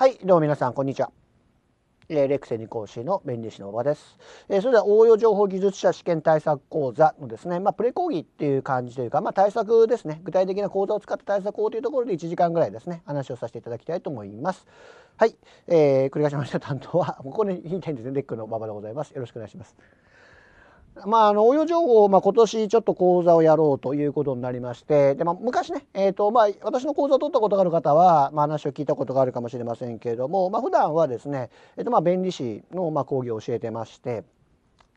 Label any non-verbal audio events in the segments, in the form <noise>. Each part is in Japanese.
はい、どうも皆さん、こんにちは。えー、レクセニ講師の弁理士の小です、えー、それでは応用情報技術者試験対策講座のですね、まあ、プレ講義っていう感じというか、まあ、対策ですね、具体的な講座を使った対策法というところで1時間ぐらいですね、話をさせていただきたいと思います。はい、えー、繰り返しました担当は、ここにヒンテトですね、レックの馬場でございます。よろしくお願いします。まあ、あの応用情報、まあ、今年ちょっと講座をやろうということになりましてで、まあ、昔ね、えーとまあ、私の講座を取ったことがある方は、まあ、話を聞いたことがあるかもしれませんけれども、まあ、普段はですね、えーとまあ、弁理士の、まあ、講義を教えてまして。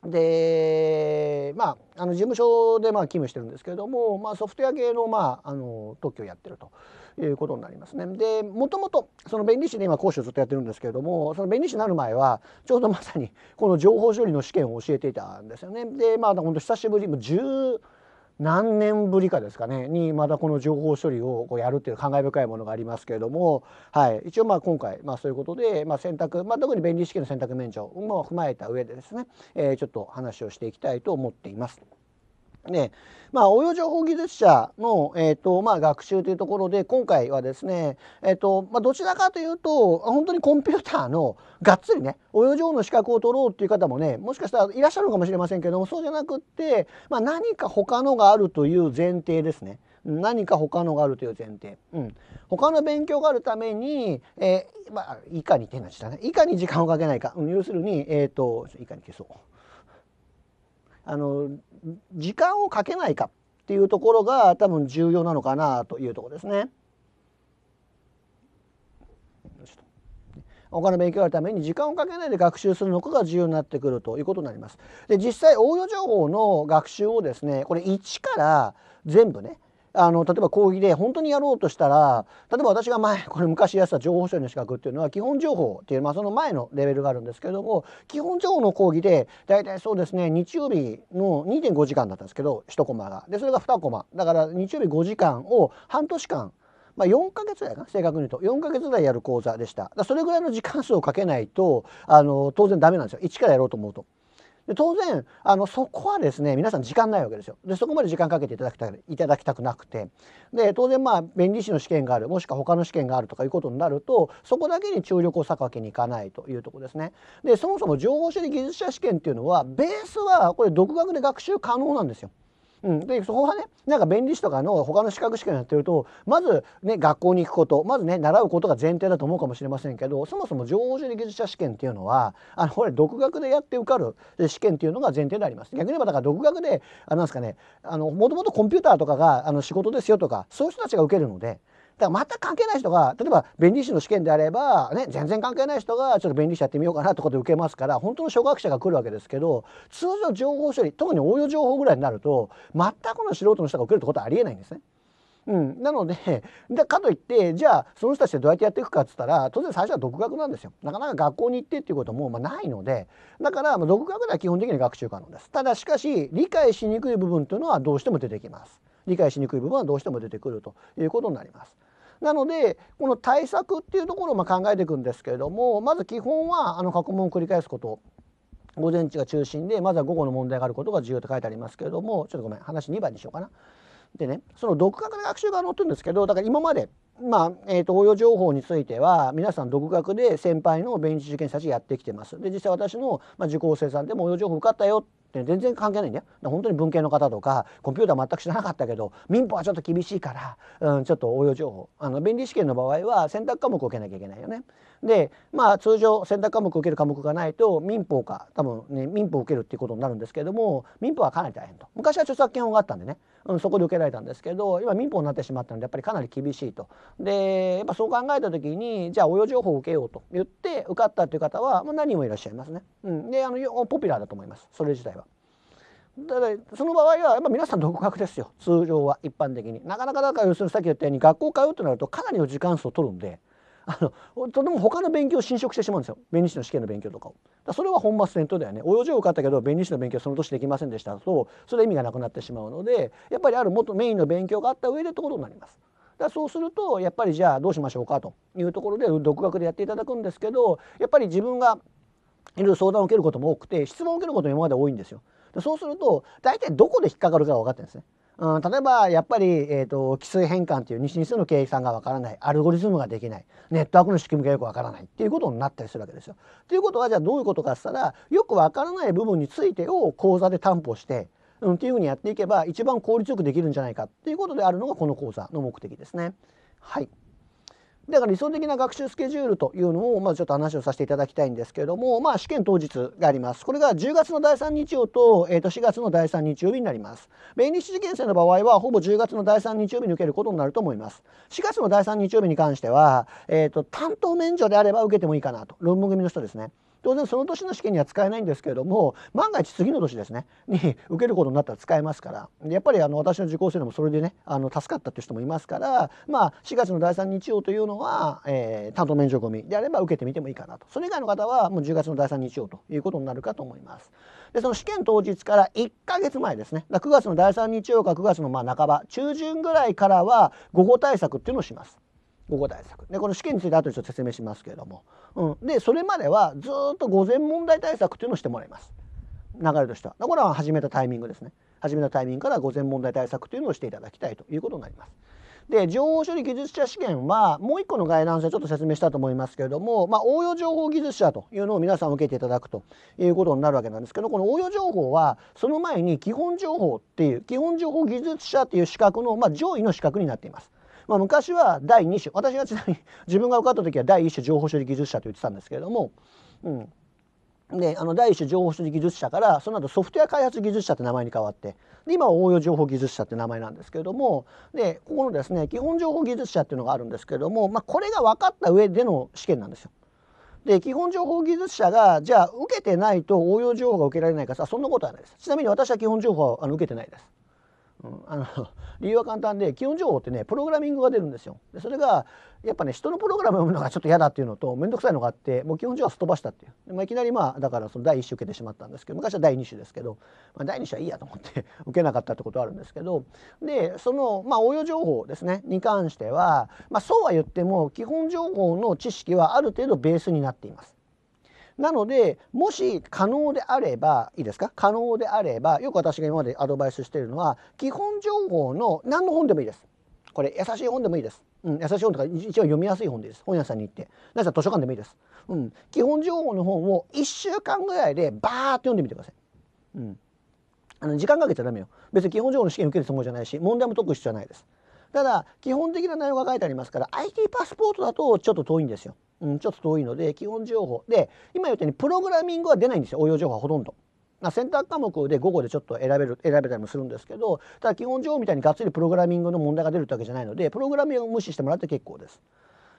でまああの事務所でまあ勤務してるんですけれども、まあ、ソフトウェア系の,、まあ、あの特許をやってると。いうことになりますねでもともとその弁理士で今講師をずっとやってるんですけれどもその弁理士になる前はちょうどまさにこの情報処理の試験を教えていたんですよねでまあ本当久しぶりも10何年ぶりかですかねにまたこの情報処理をこうやるっていう感慨深いものがありますけれども、はい、一応まあ今回、まあ、そういうことで、まあ、選択、まあ、特に便利式の選択免除も踏まえた上でですね、えー、ちょっと話をしていきたいと思っています。ね、まあ、応用情報技術者の、えーとまあ、学習というところで今回はですね、えーとまあ、どちらかというと本当にコンピューターのがっつりね応用情報の資格を取ろうという方もねもしかしたらいらっしゃるかもしれませんけどもそうじゃなくって、まあ、何か他のがあるという前提ですね。何か他のがあるという前提、うん、他の勉強があるために、えーまあ、いかに手なしだねいかに時間をかけないか、うん、要するに、えーといかに消そう。あの時間をかけないかっていうところが多分重要なのかなというところですね。お金の勉強あるために時間をかけないで学習するのかが重要になってくるということになります。で実際応用情報の学習をですねこれ1から全部ねあの例えば講義で本当にやろうとしたら例えば私が前これ昔やってた情報処理の資格っていうのは基本情報っていう、まあ、その前のレベルがあるんですけれども基本情報の講義で大体そうですね日曜日の2.5時間だったんですけど1コマがでそれが2コマだから日曜日5時間を半年間まあ、4ヶ月ぐらいかな正確に言うと4ヶ月ぐらいやる講座でしたそれぐらいの時間数をかけないとあの当然ダメなんですよ一からやろうと思うと。で当然あのそこはですね皆さん時間ないわけですよでそこまで時間かけていただきたいただきたくなくてで当然まあ弁理士の試験があるもしくは他の試験があるとかいうことになるとそこだけに注力を割くわけにいかないというとこですねでそもそも情報処理技術者試験っていうのはベースはこれ独学で学習可能なんですようん、でそこはねなんか弁理士とかの他の資格試験やってるとまず、ね、学校に行くことまずね習うことが前提だと思うかもしれませんけどそもそも常時技術者試験っていうのはあのこれ独学でやって受かる試験っていうのが前提であります。逆に言えばだから独学であなんですかねもともとコンピューターとかがあの仕事ですよとかそういう人たちが受けるのでだから全く関係ない人が例えば弁理士の試験であれば、ね、全然関係ない人がちょっと弁理士やってみようかなってことで受けますから本当の初学者が来るわけですけど通常情報処理特に応用情報ぐらいになると全くの素人の人が受けるってことはありえないんですね。うん、なので <laughs> でかといってじゃあその人たちでどうやってやっていくかっつったら当然最初は独学なんですよなかなか学校に行ってっていうこともまあないのでだからま独学では基本的に学習可能ですただしかし理解しにくい部分というのはどうしても出てきます理解しにくい部分はどうしても出てくるということになります。なのでこの対策っていうところをま考えていくんですけれどもまず基本はあの過去問を繰り返すこと午前中が中心でまずは午後の問題があることが重要と書いてありますけれどもちょっとごめん話2番にしようかな。でねその独学で学習が載ってるんですけどだから今までまあえーと、応用情報については皆さん独学で先輩の弁理受験者たちやってきてます。で実際私の、まあ、受講生さんでも応用情報受かったよって全然関係ないんだよ。本当に文系の方とかコンピューター全く知らなかったけど民法はちょっと厳しいから、うん、ちょっと応用情報あの便利試験の場合は選択科目を受けなきゃいけないよね。でまあ通常選択科目を受ける科目がないと民法か多分ね民法を受けるっていうことになるんですけれども民法はかなり大変と昔は著作権法があったんでね、うん、そこで受けられたんですけど今民法になってしまったのでやっぱりかなり厳しいとでやっぱそう考えた時にじゃあ応用情報を受けようと言って受かったという方は、まあ、何人もいらっしゃいますね。うん、であのポピュラーだと思いますそれ自体は。ただその場合はやっぱ皆さん独学ですよ通常は一般的になかなかだから要するにさっき言ったように学校通うとなるとかなりの時間数を取るんであのとても他の勉強を侵食してしまうんですよ弁理士の試験の勉強とかをだそれは本末転倒だよね応用上受かったけど弁理士の勉強その年できませんでしたとそれは意味がなくなってしまうのでやっぱりあるもっとメインの勉強があった上でってことになりますだそうするとやっぱりじゃあどうしましょうかというところで独学でやっていただくんですけどやっぱり自分がいろいろ相談を受けることも多くて質問を受けることも今まで多いんですよ。そうすると大体どこで引っかかるかが分かってるんですね。うん、例えばやっぱり、えーと、と奇数変換っていう西日数の計算がわからないアルゴリズムができないネットワークの仕組みがよくわからないっていうことになったりするわけですよ。ということはじゃあどういうことかっつったらよくわからない部分についてを講座で担保してうん、っていうふうにやっていけば一番効率よくできるんじゃないかっていうことであるのがこの講座の目的ですね。はいだから理想的な学習スケジュールというのを、まずちょっと話をさせていただきたいんですけれども、まあ、試験当日がありますこれが10月の第3日曜と,、えー、と4月の第3日曜日になります弁日受験生の場合はほぼ10月の第3日曜日に受けることになると思います4月の第3日曜日に関しては、えーと、と担当免除であれば受けてもいいかなと論文組の人ですね当然その年の試験には使えないんですけれども万が一次の年ですねに受けることになったら使えますからやっぱりあの私の受講生でもそれでねあの助かったっていう人もいますからまあ4月の第3日曜というのは、えー、担当免除込みであれば受けてみてもいいかなとそれ以外の方はもう10月の第3日曜ということになるかと思います。でその試験当日から1ヶ月前ですね9月の第3日曜か9月のまあ半ば中旬ぐらいからは午後対策っていうのをします。午後対策でこの試験についてとでちょっと説明しますけれども、うん、でそれまではずっと午前問題対策というのをしてもらいます流れとしてはこれは始めたタイミングですね始めたタイミングから午前問題対策というのをしていただきたいということになります。で情報処理技術者試験はもう一個のガイダンスでちょっと説明したと思いますけれども、まあ、応用情報技術者というのを皆さん受けていただくということになるわけなんですけどこの応用情報はその前に基本情報っていう基本情報技術者っていう資格の、まあ、上位の資格になっています。まあ、昔は第2種私がちなみに自分が受かった時は第1種情報処理技術者と言ってたんですけれども、うん、であの第1種情報処理技術者からその後ソフトウェア開発技術者って名前に変わってで今は応用情報技術者って名前なんですけれどもでここのですね基本情報技術者っていうのがあるんですけれども、まあ、これが分かった上での試験なんですよ。で基本情報技術者がじゃあ受けてないと応用情報が受けられないかさそんなことはないですちなみに私は基本情報はあの受けてないですあの <laughs> 理由は簡単で基本情報ってねプログラミングが出るんですよでそれがやっぱね人のプログラム読むのがちょっと嫌だっていうのと面倒くさいのがあってもう基本情報はすっ飛ばしたっていう、まあ、いきなりまあだからその第1種受けてしまったんですけど昔は第2種ですけど、まあ、第2種はいいやと思って <laughs> 受けなかったってことはあるんですけどでその、まあ、応用情報ですねに関しては、まあ、そうは言っても基本情報の知識はある程度ベースになっています。なのでもし可能であればいいですか可能であればよく私が今までアドバイスしているのは基本情報の何の本でもいいです。これ優しい本でもいいです。うん、優しい本とか一応読みやすい本です。本屋さんに行って。なぜ図書館でもいいです。うん、基本情報の本を1週間ぐらいでバーッと読んでみてください。うん、あの時間かけちゃダメよ。別に基本情報の試験受けるつもりじゃないし、問題も解く必要はないです。ただ、基本的な内容が書いてありますから、IT パスポートだとちょっと遠いんですよ。うん、ちょっと遠いので基本情報で今言ったようにプログラミングは出ないんですよ応用情報はほとんど。選択科目で午後でちょっと選べる選べたりもするんですけどただ基本情報みたいにがっつりプログラミングの問題が出るってわけじゃないのでプログラミングを無視してもらって結構です。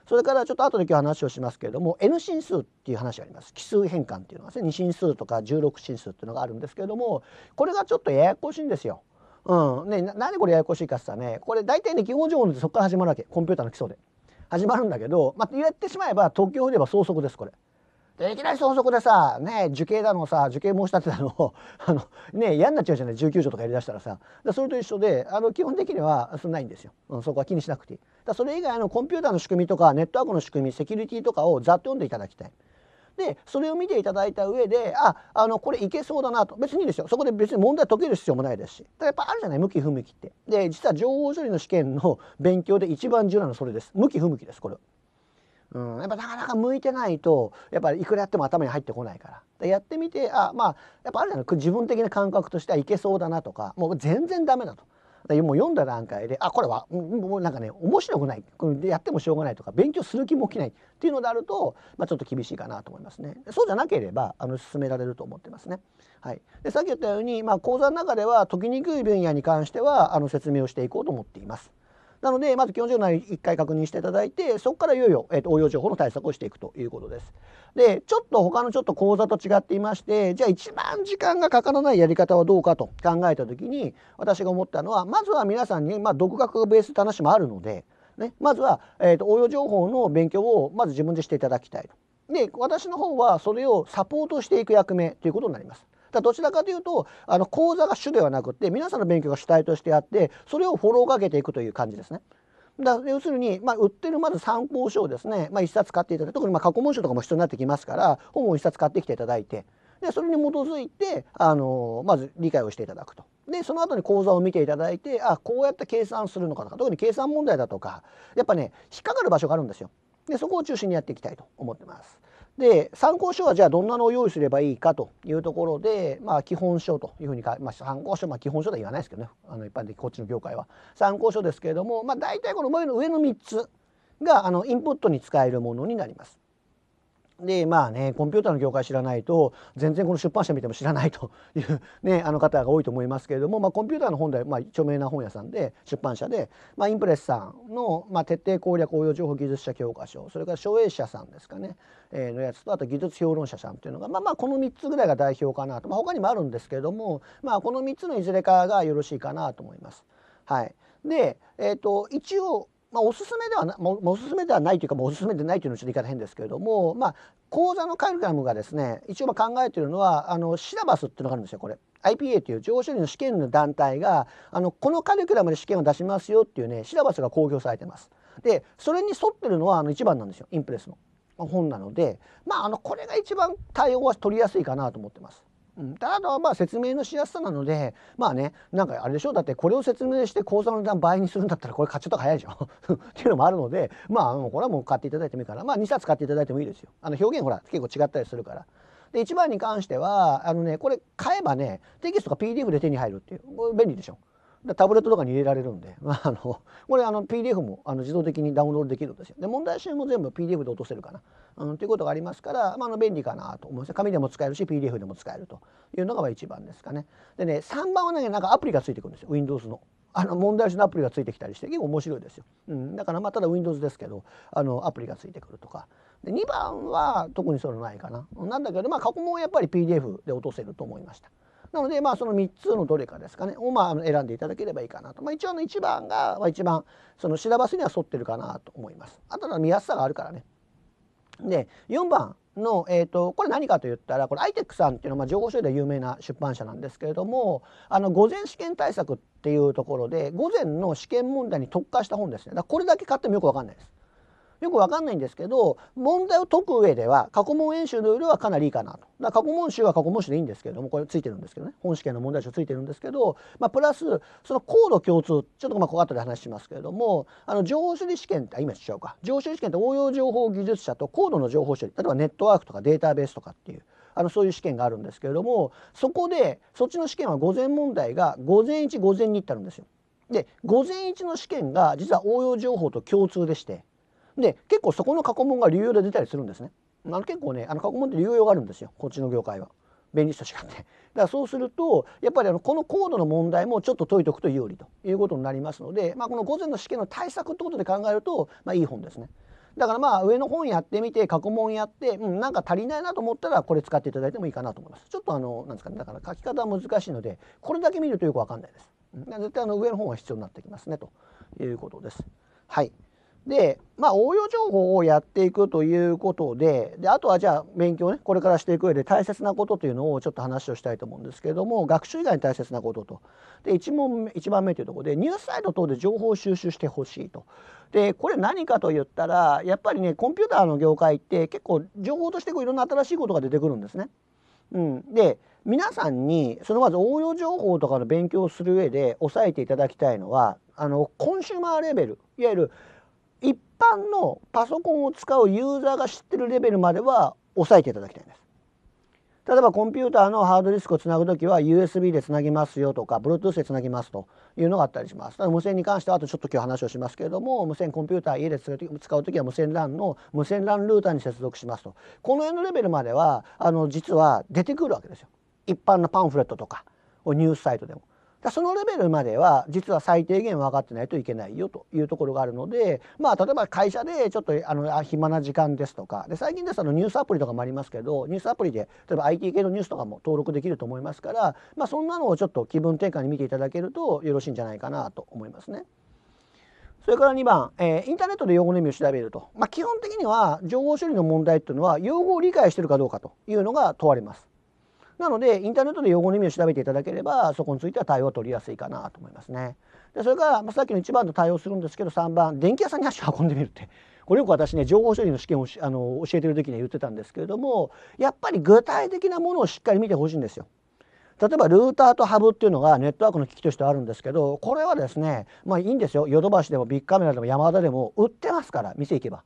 それからちょっと後で今日話をしますけれども N 進数っていう話があります奇数変換っていうのがですね2進数とか16進数っていうのがあるんですけれどもこれがちょっとややこしいんですよ。うんね、ななんでこれややこしいかって言ったらねこれ大体ね基本情報のそこから始まるわけコンピューターの基礎で。始まるんだけど、まあ、言ってしまえば東京で言えば総則ですこれ。でいきなり総則でさ、ね、受刑だのさ受刑申し立てだの <laughs> あの、ね、嫌になっちゃうじゃない19条とかやりだしたらさそれと一緒であの基本的にはそないんですよ、うん、そこは気にしなくていいだそれ以外のコンピューターの仕組みとかネットワークの仕組みセキュリティとかをざっと読んでいただきたい。でそれを見ていただいた上でああのこれいけそうだなと別にいいですよそこで別に問題解ける必要もないですしやっぱあるじゃない向き不向きってで実は情報処理の試験の勉強で一番重要なのはそれです向き不向きですこれうん、やっぱなかなか向いてないとやっぱりいくらやっても頭に入ってこないからでやってみてあまあやっぱあるじゃない自分的な感覚としてはいけそうだなとかもう全然ダメだとだもう読んだ段階であこれはもうなんかね面白くないこれやってもしょうがないとか勉強する気も起きないっていうのであると、まあ、ちょっと厳しいかなと思いますね。そうじゃなければあの進められると思ってますね。はい、でさっき言ったように、まあ、講座の中では解きにくい分野に関してはあの説明をしていこうと思っています。なのでまず基本情報内1回確認していただいてそこからいよいよ、えー、と応用情報の対策をしていくということです。でちょっと他のちょっと講座と違っていましてじゃあ一番時間がかからないやり方はどうかと考えた時に私が思ったのはまずは皆さんに、まあ、独学ベースって話もあるので、ね、まずは、えー、と応用情報の勉強をまず自分でしていただきたいと。で私の方はそれをサポートしていく役目ということになります。だどちらかというとあの講座が主ではなくて皆さんの勉強が主体としてあってそれをフォローかけていくという感じですね。だ要するに、まあ、売ってるまず参考書をですね、まあ、1冊買っていただいて特にまあ過去問書とかも必要になってきますから本を1冊買ってきていただいてでそれに基づいて、あのまず理解をしていただくと。でその後に講座を見ていただいてあこうやって計算するのかとか特に計算問題だとかやっぱね引っかかる場所があるんですよ。でそこを中心にやっていきたいと思ってます。で参考書はじゃあどんなのを用意すればいいかというところで、まあ、基本書というふうにか、まあ、参考書、まあ、基本書では言わないですけどねあの一般的こっちの業界は参考書ですけれども、まあ、大体この上の上の3つがあのインプットに使えるものになります。でまあねコンピューターの業界知らないと全然この出版社見ても知らないと <laughs> いうね、あの方が多いと思いますけれども、まあ、コンピューターの本で、まあ、著名な本屋さんで出版社で、まあ、インプレスさんの、まあ、徹底攻略応用情報技術者教科書それから省営者さんですかね、えー、のやつとあと技術評論者さんというのが、まあ、まあこの3つぐらいが代表かなと、まあ、他にもあるんですけれども、まあ、この3つのいずれかがよろしいかなと思います。はい、で、えーと、と一応まあ、おすすめではな、まおすすめではないというか、まあ、おすすめでないというのはちょっと言い方変ですけれども、まあ、講座のカリキュラムがですね一応まあ考えているのはあのシラバスっていうのがあるんですよこれ。IPA という上昇の試験の団体があのこのカリキュラムで試験を出しますよっていうねシラバスが公表されてます。でそれに沿ってるのはあの一番なんですよインプレスの。本なので、まあ、あのこれが一番対応は取りやすいかなと思ってます。うん、あとはまあ説明のしやすさなのでまあねなんかあれでしょだってこれを説明して口座の値段倍にするんだったらこれ買っちゃった方が早いじゃん <laughs> っていうのもあるのでまあこれはもう買っていただいてもいいからまあ2冊買っていただいてもいいですよあの表現ほら結構違ったりするから。で1番に関してはあのねこれ買えばねテキストが PDF で手に入るっていう便利でしょ。タブレットとかに入れられるんで、<laughs> まあ、あのこれあの PDF もあの自動的にダウンロードできるんですよ。で問題集も全部 PDF で落とせるかな、うん、ということがありますから、まあ、あの便利かなと思います紙でも使えるし PDF でも使えるというのが一番ですかね。でね3番はねなんかアプリがついてくるんですよ Windows の。あの問題集のアプリがついてきたりして結構面白いですよ。うん、だからまあただ Windows ですけどあのアプリがついてくるとか。で2番は特にそれないかな。なんだけどまあ過去問やっぱり PDF で落とせると思いました。なのでまあその3つのどれかですかねをまあ選んでいただければいいかなと、まあ、一応の1番が一番そのシラバスには沿ってるかなと思います。あとは見やすさがあるからね。で4番の、えーと、これ何かと言ったらこれ ITEC さんっていうのは、まあ、情報処理で有名な出版社なんですけれどもあの午前試験対策っていうところで午前の試験問題に特化した本ですねだこれだけ買ってもよく分かんないです。よくわかんないんですけど問題を解く上では過去問演習のよりはかなりいいかなとだ過去問集は過去問集でいいんですけれどもこれついてるんですけどね本試験の問題集ついてるんですけど、まあ、プラスその高度共通ちょっとまあここ後で話しますけれどもあの情報処理試験って今しちゃうか情報処理試験って応用情報技術者と高度の情報処理例えばネットワークとかデータベースとかっていうあのそういう試験があるんですけれどもそこでそっちの試験は午前問題が午前1午前2ってあるんですよ。で午前1の試験が実は応用情報と共通でしてで結構そこの過去問が流用で出たりするんですね。あの結構ねあの過去問って流用があるんですよこっちの業界は。便利とかってだからそうするとやっぱりあのこの高度の問題もちょっと解いておくと有利ということになりますので、まあ、この午前の試験の対策ってことで考えると、まあ、いい本ですね。だからまあ上の本やってみて過去問やって、うん、なんか足りないなと思ったらこれ使っていただいてもいいかなと思います。ちょっとあのなんですかねだから書き方は難しいのでこれだけ見るとよくわかんないです。絶対あの上の本は必要になってきますねということです。はい。で、まあ、応用情報をやっていくということでであとはじゃあ勉強ねこれからしていく上で大切なことというのをちょっと話をしたいと思うんですけれども学習以外に大切なこととで 1, 問1番目というところでニュースサイト等で情報収集してほしいと。でこれ何かと言ったらやっぱりねコンピューターの業界って結構情報としてこういろんな新しいことが出てくるんですね。うん、で皆さんにそのまず応用情報とかの勉強をする上で押さえていただきたいのはあのコンシューマーレベルいわゆる一般のパソコンを使うユーザーが知ってるレベルまでは抑えていただきたいんです。例えばコンピューターのハードディスクをつなぐときは USB でつなぎますよとか Bluetooth でつなぎますというのがあったりします。無線に関してはあとちょっと今日話をしますけれども無線コンピューター家で使うときは無線 LAN の無線 LAN ルーターに接続しますとこの辺のレベルまではあの実は出てくるわけですよ。一般のパンフレットとかニュースサイトでも。だそのレベルまでは実は最低限分かってないといけないよというところがあるので、まあ、例えば会社でちょっとあの暇な時間ですとかで最近ですとニュースアプリとかもありますけどニュースアプリで例えば IT 系のニュースとかも登録できると思いますから、まあ、そんなのをちょっと気分転換に見ていただけるとよろしいんじゃないかなと思いますね。それから2番、えー、インターネットで用語の意味を調べると、まあ、基本的には情報処理の問題っていうのは用語を理解してるかどうかというのが問われます。なのでインターネットで用語の意味を調べていただければそこについては対応を取りやすいかなと思いますね。でそれから、まあ、さっきの1番と対応するんですけど3番電気屋さんに足を運んでみるって <laughs> これよく私ね情報処理の試験をあの教えてる時に言ってたんですけれどもやっぱり具体的なものをしっかり見てほしいんですよ。例えばルーターとハブっていうのがネットワークの機器としてあるんですけどこれはですねまあいいんですよヨドバシでもビッグカメラでも山田でも売ってますから店行けば。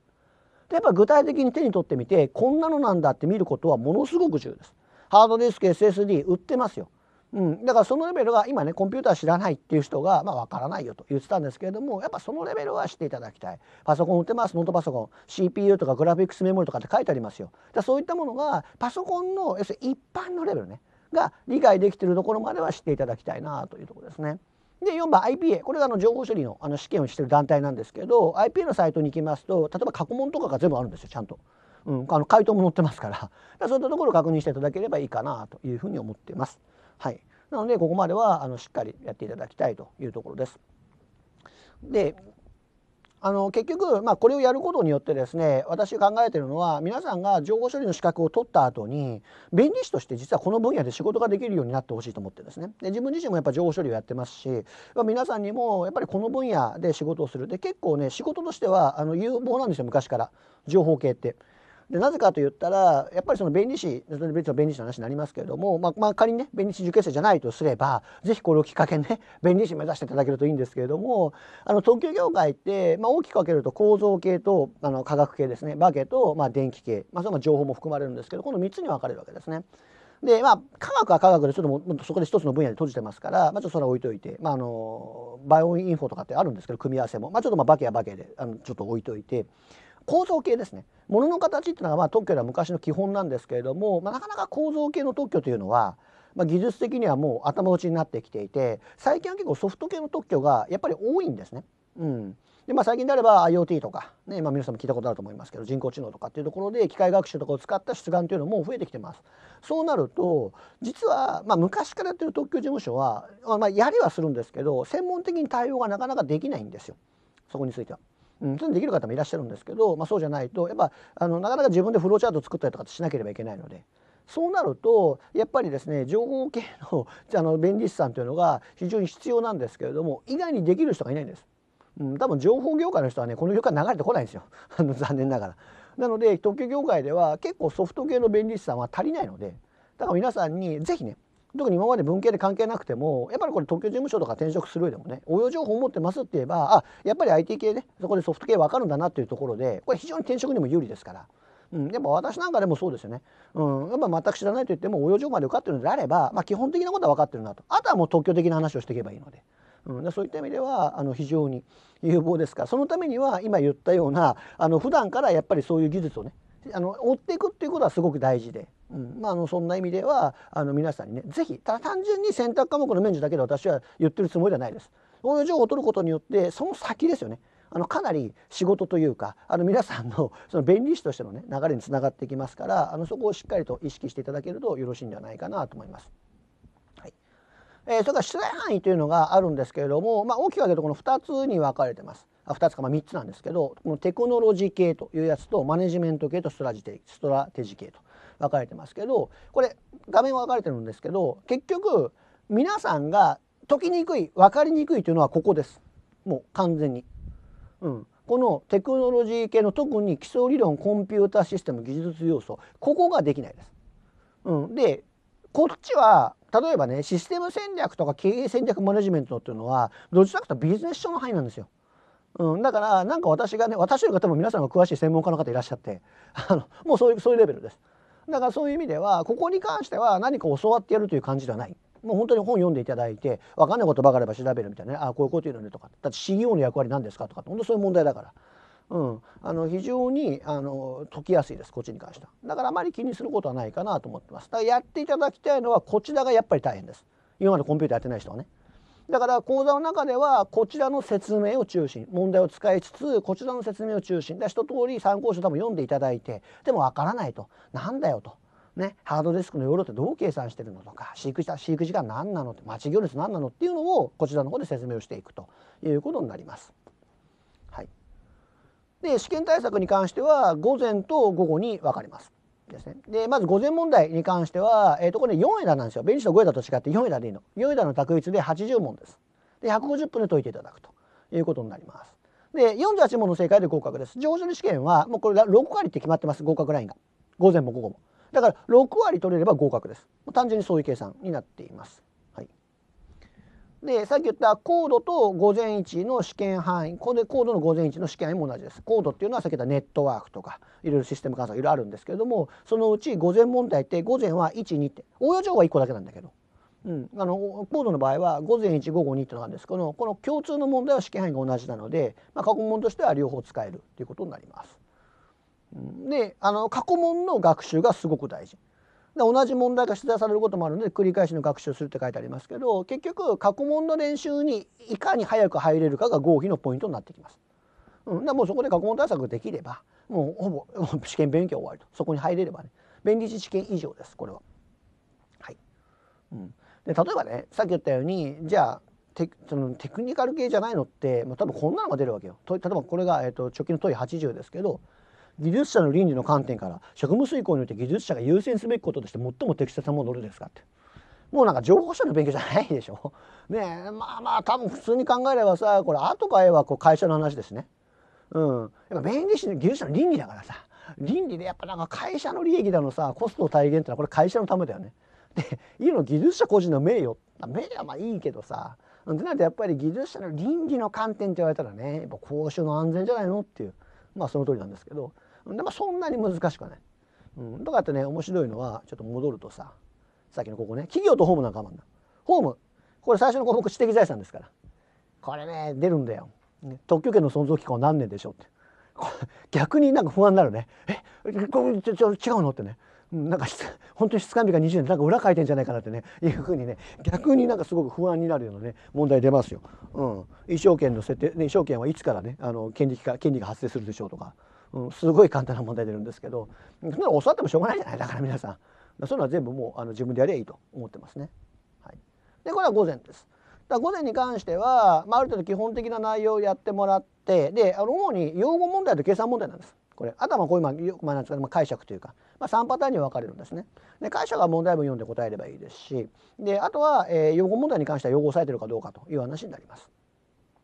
でやっぱ具体的に手に取ってみてこんなのなんだって見ることはものすごく重要です。ハードディスク SSD 売ってますよ。うん、だからそのレベルが今ねコンピューター知らないっていう人がまあ分からないよと言ってたんですけれどもやっぱそのレベルは知っていただきたいパソコン売ってますノートパソコン CPU とかグラフィックスメモリとかって書いてありますよだそういったものがパソコンの要するに一般のレベルねが理解できてるところまでは知っていただきたいなというところですね。で4番 IPA これがあの情報処理のあの試験をしてる団体なんですけど IPA のサイトに行きますと例えば過去問とかが全部あるんですよちゃんと。うん、あの回答も載ってますから <laughs> そういったところを確認していただければいいかなというふうに思っています。はい、なのでここまではあのしっかりやっていただきたいというところです。であの結局、まあ、これをやることによってですね私考えてるのは皆さんが情報処理の資格を取った後に弁理士として実はこの分野で仕事ができるようになってほしいと思ってですねで自分自身もやっぱ情報処理をやってますし皆さんにもやっぱりこの分野で仕事をするで結構ね仕事としてはあの有望なんですよ昔から情報系って。でなぜかと言ったらやっぱりその弁理士別の弁理士の話になりますけれども、まあ、まあ、仮にね弁理士受験生じゃないとすれば是非これをきっかけにね <laughs> 弁理士目指していただけるといいんですけれどもあの特急業界って、まあ、大きく分けると構造系とあの科学系ですね化けと、まあ、電気系、まあ、その情報も含まれるんですけどこの3つに分かれるわけですね。でまあ科学は科学でちょっともそこで一つの分野で閉じてますから、まあ、ちょっとそれは置いといて、まあ、あのバイオインフォとかってあるんですけど組み合わせも、まあ、ちょっとまあ化けは化けであのちょっと置いといて構造形ですねものの形っていうのはまあ特許では昔の基本なんですけれども、まあ、なかなか構造系の特許というのは、まあ、技術的にはもう頭打ちになってきていて最近は結構ソフト系の特許がやっぱり多いんですね。うんでまあ、最近であれば IoT とかね、ねまあ、皆さんも聞いたことあると思いますけど人工知能とかっていうところで機械学習とかを使った出願というのも増えてきてますそうなると実は、まあ、昔からやってる特許事務所は、まあ、やりはするんですけど専門的に対応がなかなかできないんですよそこについては。うん、できる方もいらっしゃるんですけど、まあ、そうじゃないとやっぱあのなかなか自分でフローチャートを作ったりとかしなければいけないので。そうなるとやっぱりですね情報系の <laughs> あの便利士さんというのが非常に必要なんですけれども意外にできる人がいないんです、うん、多分情報業界の人はねこの業界流れてこないんですよ <laughs> あの残念ながら。なので特許業界では結構ソフト系の便利士さんは足りないのでだから皆さんに是非ね特に今まで文系で関係なくてもやっぱりこれ特許事務所とか転職するよりもね応用情報を持ってますって言えばあやっぱり IT 系ねそこでソフト系分かるんだなっていうところでこれ非常に転職にも有利ですから。うん、やっぱ私なんかでもそうですよね、うん、やっぱ全く知らないと言っても応用情報まで受かってるのであれば、まあ、基本的なことは分かってるなとあとはもう特許的な話をしていけばいいので。うん、そういった意味ではあの非常に有望ですからそのためには今言ったようなあの普段からやっぱりそういう技術をねあの追っていくっていうことはすごく大事で。うんまあ、あのそんな意味ではあの皆さんにね是非ただ単純に選択科目の免除だけで私は言ってるつもりではないです。そういう情報を取ることによってその先ですよねあのかなり仕事というかあの皆さんのその弁理士としての、ね、流れにつながってきますからあのそこをしっかりと意識していただけるとよろしいんじゃないかなと思います。はいえそれから出題範囲というのがあるんですけれども、まあ、大きく分けるとこの2つに分かれてます。2つかまあ3つなんですけどこのテクノロジー系というやつとマネジメント系とストラジテストラテジ系と分かれてますけどこれ画面は分かれてるんですけど結局皆さんが解きにくい分かりにくいというのはここですもう完全に。うん、このテクノロジー系の特に基礎理論コンピュータシステム技術要素ここができないです。うん、でこっちは例えばねシステム戦略とか経営戦略マネジメントっていうのはどちらかというとビジネス書の範囲なんですよ。うん、だからなんか私がね私よりも多分皆さんが詳しい専門家の方いらっしゃって <laughs> あのもうそういうそういうレベルです。だからそういう意味ではここに関しては何か教わってやるという感じではない。もう本当に本読んでいただいて分かんないことばかれば調べるみたいなねあこういうこと言うのねとかだって CEO の役割何ですかとか本当そういう問題だから。うん、あの非常にあの解きやすいですこっちに関してはだからあまり気にすることはないかなと思ってますだからやっていただきたいのはこちらがやっぱり大変です今までコンピューターやってない人はねだから講座の中ではこちらの説明を中心問題を使いつつこちらの説明を中心で一通り参考書多分読んでいただいてでもわからないとなんだよと。ね、ハードディスクの容量ってどう計算してるのとか飼育した飼育時間何なのって待ち行列何なのっていうのをこちらの方で説明をしていくということになります。はい、で試験対策に関しては午前と午後に分かります。ですね。で、まず午前問題に関しては、えー、とこれ、4枝なんですよ。ベンチと5枝と違って4枝でいいの。4枝の択一で80問です。で、150分で解いていただくということになります。で、48問の正解で合格です。上昇試験は、もうこれが6割って決まってます、合格ラインが。午前も午後も。だから6割取れれば合格です。単純にそういう計算になっています。でさっき言った高度と午前1の試験範囲これで高度の午前1の試験範囲も同じです高度っていうのはさっき言ったネットワークとかいろいろシステム関数いろいろあるんですけれどもそのうち午前問題って午前は12って応用情報は1個だけなんだけど、うん、あの高度の場合は午前1午後2ってのがあるんですけどこの共通の問題は試験範囲が同じなので、まあ、過去問としては両方使えるということになります。であの過去問の学習がすごく大事。で同じ問題が出題されることもあるので繰り返しの学習をするって書いてありますけど結局過去問の練習にいかに早く入れるかが合否のポイントになってきます。うん、だもうそこで過去問対策できればもうほぼ <laughs> 試験勉強終わりとそこに入れればね便利知試験以上ですこれは。はいうん、で例えばねさっき言ったようにじゃあテそのテクニカル系じゃないのって、まあ、多分こんなのが出るわけよ。例えばこれが、えーと、と直近の問い80ですけど技術者の倫理の観点から職務遂行において技術者が優先すべきこととして最も適切なものですかってもうなんか情報処理の勉強じゃないでしょ。<laughs> ねえまあまあ多分普通に考えればさこれ「あ」とか「え」はこう会社の話ですね。うん、やっぱ弁理士の技術者の倫理だからさ倫理でやっぱなんか会社の利益だのさコストを体現ってのはこれ会社のためだよね。でいいの技術者個人の名誉名誉はまあいいけどさでなんてやっぱり技術者の倫理の観点って言われたらねやっぱ公衆の安全じゃないのっていうまあその通りなんですけどでもそんなに難しくはない。うん、とかってね面白いのはちょっと戻るとささっきのここね企業とホームなんかもあんなホームこれ最初の項目知的財産ですからこれね出るんだよ、ね、特許権の存続期間は何年でしょうって <laughs> 逆になんか不安になるねえこれちょ違うのってねなんか本当に質感日が20年なんか裏書いてんじゃないかなってねいうふうにね逆になんかすごく不安になるようなね問題出ますよ。うん、衣装権の設定、ね、衣装権はいつからねあの権利か権利が発生するでしょうとかうん、すごい簡単な問題出るんですけどそんなの教わってもしょうがないじゃないだから皆さんそういうのは全部もうあの自分でやりゃいいと思ってますね。はい、でこれは午前です。だ午前に関しては、まあ、ある程度基本的な内容をやってもらってであの主に用語問題と計算問題なんです。これあとはこう今、まあ、なんですか、ね、まあ、解釈というか、まあ、3パターンに分かれるんですね。で解釈は問題文読んで答えればいいですしであとは、えー、用語問題に関しては用語を押さえてるかどうかという話になります。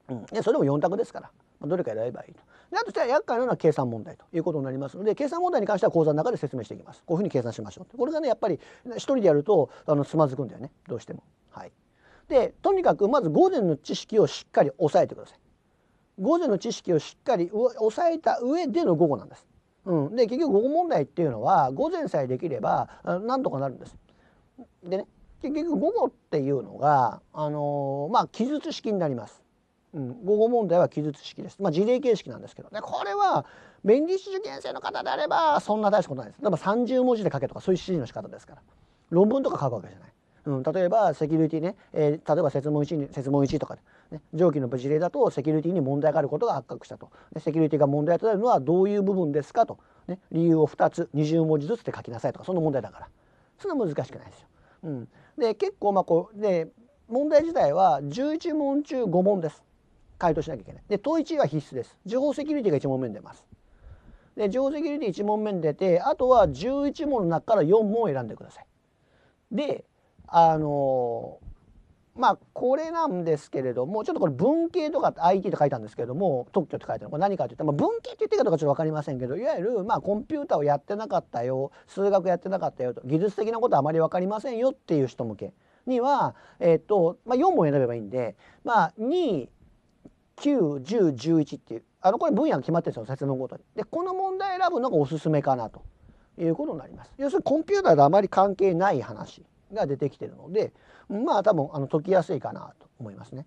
うん、でそれも4択ですから、まあ、どれか選べばいいと。であとしては厄介なのは計算問題ということになりますので計算問題に関しては講座の中で説明していきますこういうふうに計算しましょうこれがねやっぱり一人でやるとあのつまずくんだよねどうしても。はい、でとにかくまず午前の知識をしっかり押さえてください。午前の知識をしっかり押さえた上での午後なんです。うん、で結局午後問題っていうのは午前さえできればなんとかなるんです。でね結局午後っていうのが、あのー、まあ記述式になります。うん、午後問題は記述式です。まあ、事例形式なんですけどね。これは、弁理士受験生の方であれば、そんな大したことないです。例えば30文字で書けとか、そういう指示の仕方ですから。論文とか書くわけじゃない。うん、例えばセキュリティね、えー、例えば設問1に設問1とか、ね、上記の事例だとセキュリティに問題があることが発覚したとでセキュリティが問題となるのはどういう部分ですかと、ね、理由を2つ20文字ずつで書きなさいとかその問題だからそんな難しくないですよ。うん、で結構まあこうで問題自体は11問中5問です。回答しなきゃいけない。で、問一は必須です。情報セキュリティが1問目に出ます。で、情報セキュリティ1問目に出て、あとは11問の中から4問を選んでください。で、あのまあこれなんですけれどもちょっとこれ文系とか IT と書いたんですけれども特許って書いてあるこれ何かっていったら、まあ、文系って言ってるかどうかちょっと分かりませんけどいわゆるまあコンピューターをやってなかったよ数学やってなかったよと技術的なことはあまり分かりませんよっていう人向けには、えーとまあ、4問選べばいいんで、まあ、91011っていうあのこれ分野が決まってるんですよ説問ごとに。でこの問題選ぶのがおすすめかなということになります。要するにコンピューターとあまり関係ない話が出てきてるのでまあ多分あの解きやすいかなと思いますね。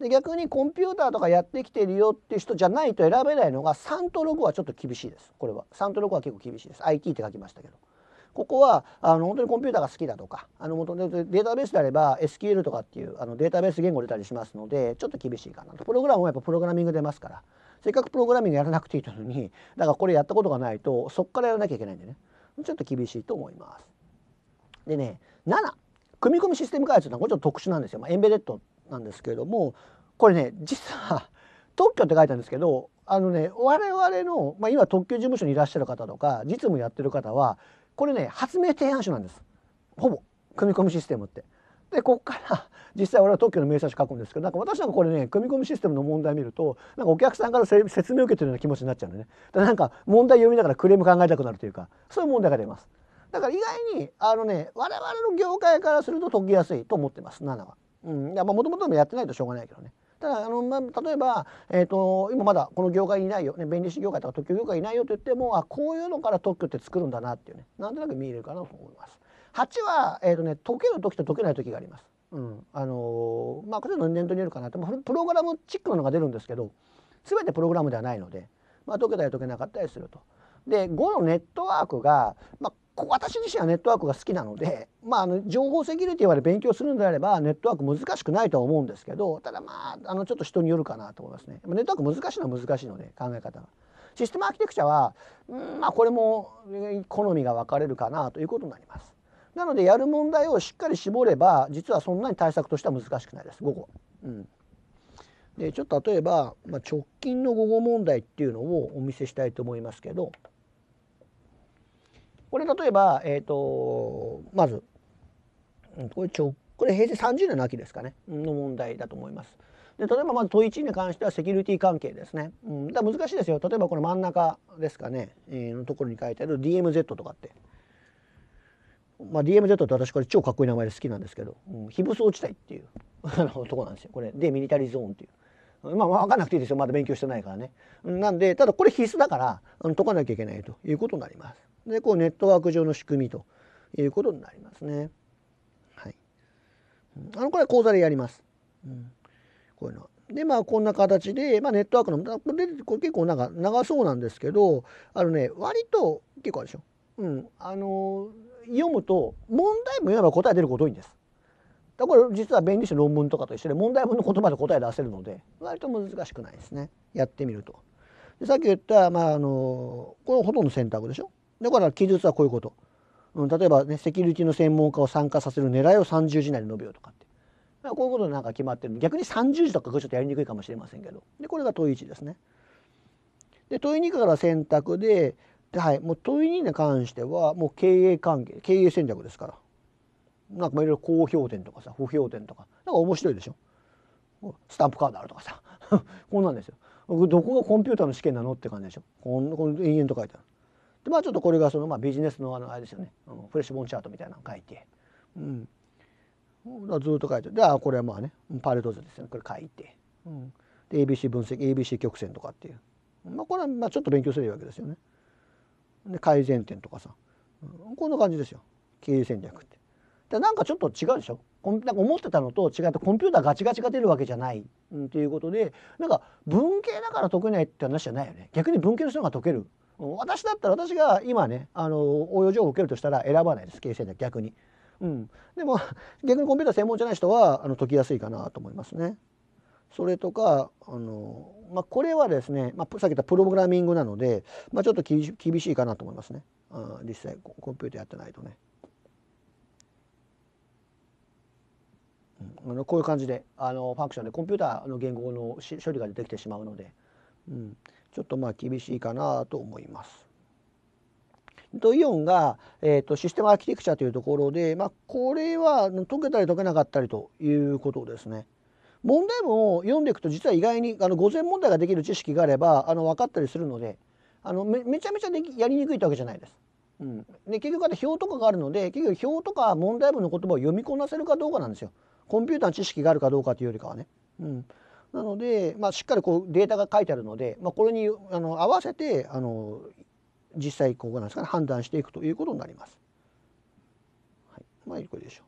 で逆にコンピューターとかやってきてるよっていう人じゃないと選べないのが3と6はちょっと厳しいですこれは3と6は結構厳しいです IT って書きましたけど。ここはあの本当にコンピューターが好きだとかあの元データベースであれば SQL とかっていうあのデータベース言語出たりしますのでちょっと厳しいかなとプログラムはやっぱプログラミング出ますからせっかくプログラミングやらなくていいのにだからこれやったことがないとそこからやらなきゃいけないんでねちょっと厳しいと思います。でね7組み込みシステム開発というのはこれちょっと特殊なんですよ、まあ、エンベレットなんですけれどもこれね実は特許って書いたんですけどあのね我々の、まあ、今特許事務所にいらっしゃる方とか実務やってる方はこれね発明提案書なんですほぼ組み込みシステムって。でここから <laughs> 実際俺は特許の名刺書くんですけどなんか私なんかこれね組み込みシステムの問題見るとなんかお客さんから説明を受けてるような気持ちになっちゃうのねでなんか問題読みながらクレーム考えたくなるというかそういう問題が出ますだから意外にあのね我々の業界からすると解きやすいと思ってます7は。うん、いやまあもともとやってないとしょうがないけどね。ただあの、まあ、例えば、えーと、今まだこの業界にいないよ、ね、弁理士業界とか特許業界いないよと言ってもあこういうのから特許って作るんだなっていうねなんとなく見えるかなと思います。8は、えーとね、解ける時と解けない時があります。うんあのー、まあ、これは年度によるかなとプログラムチックなのが出るんですけど全てプログラムではないので、まあ、解けたり解けなかったりすると。で5のネットワークが、まあ、私自身はネットワークが好きなので、まあ、あの情報セキュリティまで勉強するのであればネットワーク難しくないとは思うんですけどただまああのちょっと人によるかなと思いますね。ネットワーク難しいのは難しいので考え方が。システムアーキテクチャは、うんまあ、これも好みが分かれるかなということになります。なのでやる問題をしっかり絞れば実はそんなに対策としては難しくないです午後。うん、でちょっと例えば、まあ、直近の午後問題っていうのをお見せしたいと思いますけど。これ例えば、えーと、まずこれょこれ平成30年の秋ですかねの問題だと思います。で例えばまず問1に関してはセキュリティ関係ですね。うん、だ難しいですよ。例えばこの真ん中ですかね、えー、のところに書いてある DMZ とかって。まあ、DMZ って私これ超かっこいい名前で好きなんですけど、うん、非武装地帯っていう <laughs> とこなんですよこれでミリタリーゾーンっていう。まあ分かんなくていいですよまだ勉強してないからね。なんでただこれ必須だから解かなきゃいけないということになります。でこうネットワーク上の仕組みということになりますね。はい、あのこれは講座でやります。うん、こういうのでまあこんな形で、まあ、ネットワークのこれ結構なんか長そうなんですけどあのね割と結構あるでしょ。うん、あの読むと問題文読めば答え出ること多いんです。だからこれ実は弁理士論文とかと一緒で問題文の言葉で答え出せるので割と難しくないですねやってみると。でさっき言った、まあ、あのこれほとんど選択でしょだから記述はこういうこと。うん、例えばね、セキュリティの専門家を参加させる狙いを30時以内で述べようとかって。まあ、こういうことなんか決まってる逆に30時とかちょっとやりにくいかもしれませんけど。で、これが問い1ですね。で、問い2から選択で、ではい、もう問い2に関しては、もう経営関係、経営戦略ですから。なんかいろいろ高評点とかさ、不評点とか、なんか面白いでしょ。スタンプカードあるとかさこんなんですよ。どこがコンピューターの試験なのって感じでしょ。こんこん延々と書いてある。でまあちょっとこれがその、まあ、ビジネスのあのあれですよね、うん、フレッシュボンチャートみたいなの書いて、うん、ずっと書いてであこれはまあねパレード図ですよねこれ書いて、うん、で ABC 分析 ABC 曲線とかっていう、まあ、これはまあちょっと勉強すればいいわけですよね。で改善点とかさ、うん、こんな感じですよ経営戦略って。でなんかちょっと違うでしょなんか思ってたのと違ってコンピューターガチガチが出るわけじゃない、うん、っていうことでなんか文系だから解けないって話じゃないよね逆に文系の人が解ける私だったら私が今ねあの応用情報を受けるとしたら選ばないです形成で逆に、うん、でも逆にコンピューター専門じゃない人はあの解きやすいかなと思いますねそれとかあの、まあ、これはですね、まあ、さっき言ったプログラミングなので、まあ、ちょっと厳しいかなと思いますね実際コンピューターやってないとね、あのこういう感じであのファンクションでコンピューターの言語の処理が出てきてしまうので、うん、ちょっとまあ厳しいかなと思います。とイオンが、えーと、システムアーキテクチャというところで、まあ、これは解けたり解けなかったりということですね。問題文を読んでいくと実は意外にあの午前問題ができる知識があればあの分かったりするのであのめちゃめちゃできやりにくいってわけじゃないです。うん、で結局あと表とかがあるので結局表とか問題文の言葉を読みこなせるかどうかなんですよ。コンピューターの知識があるかどうかというよりかはね。うん、なので、まあ、しっかりこうデータが書いてあるので、まあ、これにあの合わせてあの実際こうなんですか、ね、判断していくということになります。はい、まあこれでしょ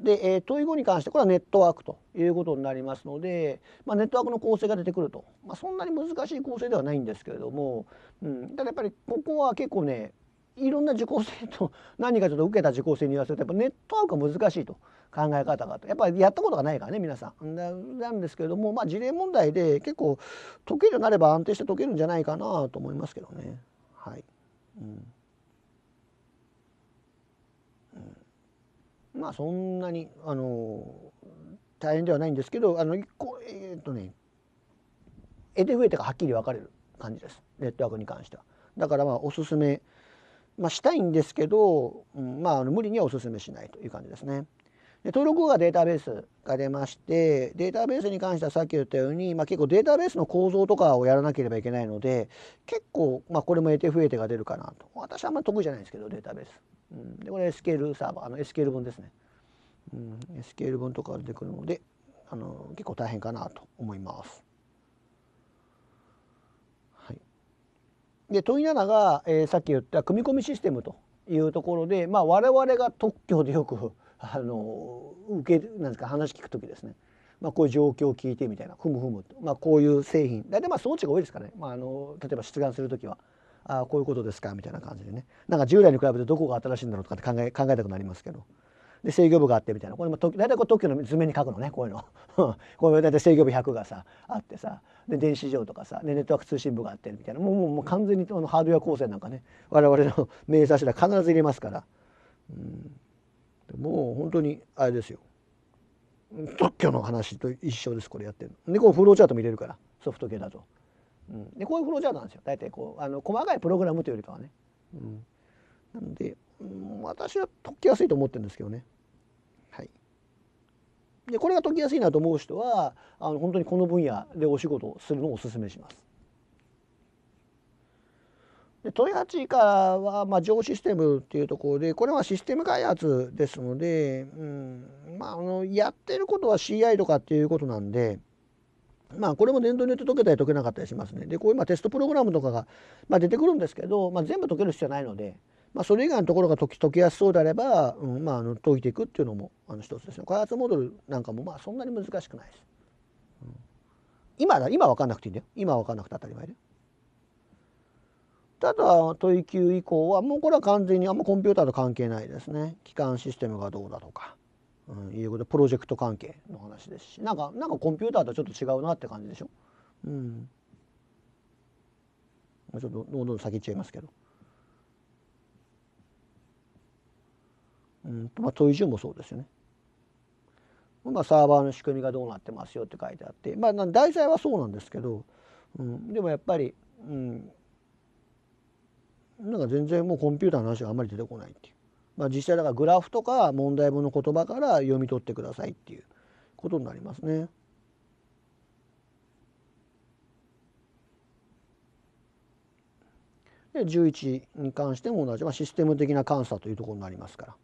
う。で、えー、問い5に関してこれはネットワークということになりますので、まあ、ネットワークの構成が出てくると、まあ、そんなに難しい構成ではないんですけれども、うん、ただやっぱりここは結構ねいろんな受講生と何かちょっと受けた受講生に言わせるとやっぱネットワークは難しいと考え方がやっぱりやったことがないからね皆さんなんですけれどもまあ事例問題で結構解けるようになれば安定して解けるんじゃないかなと思いますけどねはい、うんうん、まあそんなにあの大変ではないんですけどあのこえー、っとね得手不得手がはっきり分かれる感じですネットワークに関しては。だからまあおすすめまあ、したいんですけど、うんまあ、無理にはお勧めしないという感じですね。で登録後がデータベースが出ましてデータベースに関してはさっき言ったように、まあ、結構データベースの構造とかをやらなければいけないので結構、まあ、これも得手増えてが出るかなと私はあんまり得意じゃないんですけどデータベース、うん、でこれ SQL サーバーあの SQL 本ですね、うん、SQL 本とか出てくるのであの結構大変かなと思いますで問い7が、えー、さっき言った組み込みシステムというところで、まあ、我々が特許でよく <laughs> あの受けなんですか話聞く時ですね、まあ、こういう状況を聞いてみたいなふむふむと、まあ、こういう製品大体まあ装置が多いですかね、まあ、あの例えば出願する時は。あこういうことですかみたいな感じでねなんか従来に比べてどこが新しいんだろうとかって考え考えたくなりますけどで制御部があってみたいなこれも大体こう特許の図面に書くのねこういうの <laughs> こういう大体制御部100がさあってさで電子上とかさでネットワーク通信部があってみたいなもうもうもう完全にあのハードウェア構成なんかね我々の <laughs> 名刺柱必ず入れますから、うん、もう本当にあれですよ特許の話と一緒ですこれやってるの。でこうフローチャートも入れるからソフト系だと。うん、でこういうフローチャートなんですよ大体こうあの細かいプログラムというよりかはね。うん、なんで、うん、私は解きやすいと思ってるんですけどね。でこれが解きやすいなと思う人はあの本当にこの分野でお仕事をするのをおすすめします。で問いからは、まあ、上システムっていうところでこれはシステム開発ですので、うんまあ、あのやってることは CI とかっていうことなんで。まあこれも年度によって解けたり解けなかったりしますね。でこういうまテストプログラムとかが、まあ、出てくるんですけど、まあ、全部解ける必要はないので、まあ、それ以外のところが解き解きやすそうであれば、うんまあ、あの解いていくっていうのもあの一つですね開発モデルなんかもまあそんなに難しくないです。うん、今だ今分かんなくていいんだよ今分かんなくて当たり前だよ。ただ問い級以降はもうこれは完全にあんまコンピューターと関係ないですね機関システムがどうだとか、うん、いうことでプロジェクト関係の話ですしなんかなんかコンピューターとちょっと違うなって感じでしょ。うん、ちょっとどんどん先行っちゃいますけど。うんまあ、問い順もそうですよね。まあ、サーバーの仕組みがどうなってますよって書いてあって、まあ、題材はそうなんですけど、うん、でもやっぱり、うん、なんか全然もうコンピューターの話があんまり出てこないっていう、まあ、実際だからグラフとか問題文の言葉から読み取ってくださいっていうことになりますね。で11に関しても同じ、まあ、システム的な監査というところになりますから。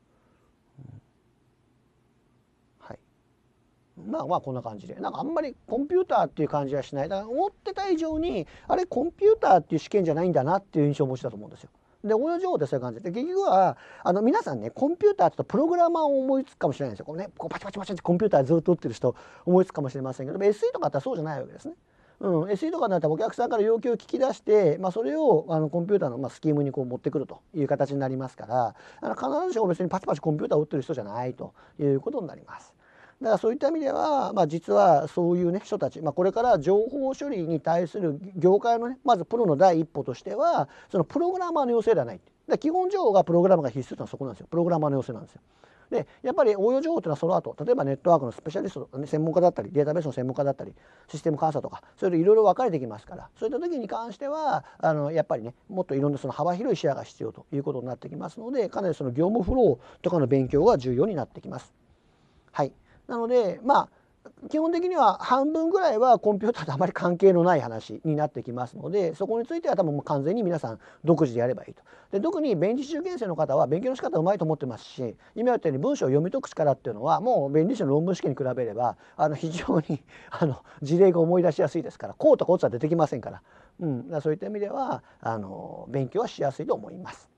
まあまあこんな感じでなんかあんまりコンピューターっていう感じはしないだから思ってた以上にあれコンピューターっていう試験じゃないんだなっていう印象を持ちだと思うんですよ。で応用情報でそういう感じで結局はあの皆さんねコンピューターってとプログラマーを思いつくかもしれないんですよ。こうね、こうパチパチパチってコンピューターずっと打ってる人思いつくかもしれませんけど SE とかだったらそうじゃないわけですね。うん、SE とかになったらお客さんから要求を聞き出して、まあ、それをあのコンピューターの、まあ、スキームにこう持ってくるという形になりますからあの必ずしも別にパチパチコンピューターを打ってる人じゃないということになります。だからそういった意味では、まあ、実はそういう、ね、人たち、まあ、これから情報処理に対する業界の、ね、まずプロの第一歩としてはそのプログラマーの要請ではないだ基本情報がプログラムが必須というのはそこなんですよプログラマーの要請なんですよ。でやっぱり応用情報というのはその後例えばネットワークのスペシャリスト、専門家だったりデータベースの専門家だったりシステム監査とかそれといろいろ分かれてきますからそういった時に関してはあのやっぱりねもっといろんなその幅広い視野が必要ということになってきますのでかなりその業務フローとかの勉強が重要になってきます。はいなのでまあ基本的には半分ぐらいはコンピューターとあまり関係のない話になってきますのでそこについては多分もう完全に皆さん独自でやればいいと。で特に弁理士受験生の方は勉強の仕方うまいと思ってますし今言ったように文章を読み解く力っていうのはもう弁理士の論文試験に比べればあの非常に <laughs> あの事例が思い出しやすいですからこうとこうとは出てきませんから,、うん、そういった意味ではあの勉強はしやすいと思います。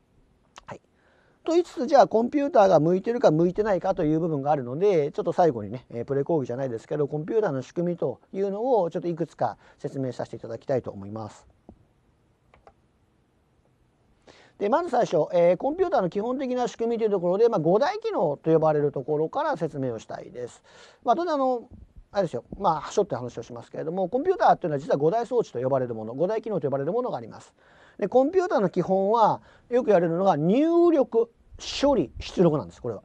と言いつつじゃあコンピューターが向いてるか向いてないかという部分があるのでちょっと最後にねプレ講義じゃないですけどコンピューターの仕組みというのをちょっといくつか説明させていただきたいと思います。でまず最初、えー、コンピューターの基本的な仕組みというところで、まあ、5大機能と呼ばれるところから説明をしたいです。まあ、ただあのあれですよまあ端折って話をしますけれどもコンピューターっていうのは実は5大装置と呼ばれるもの5大機能と呼ばれるものがあります。でコンピューターの基本はよく言われるのが入力処理出力なんですこれは。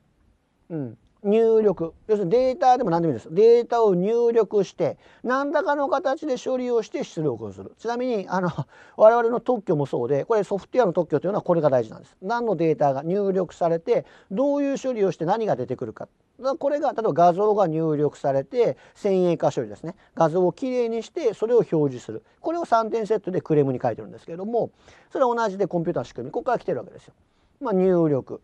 うん、入力要するにデータでも何でもいいですデータを入力して何らかの形で処理をして出力をするちなみにあの <laughs> 我々の特許もそうでこれソフトウェアの特許というのはこれが大事なんです何のデータが入力されてどういう処理をして何が出てくるかこれが例えば画像が入力されて先鋭化処理ですね画像をきれいにしてそれを表示するこれを3点セットでクレームに書いてるんですけれどもそれは同じでコンピューターの仕組みここから来てるわけですよ。まあ、入力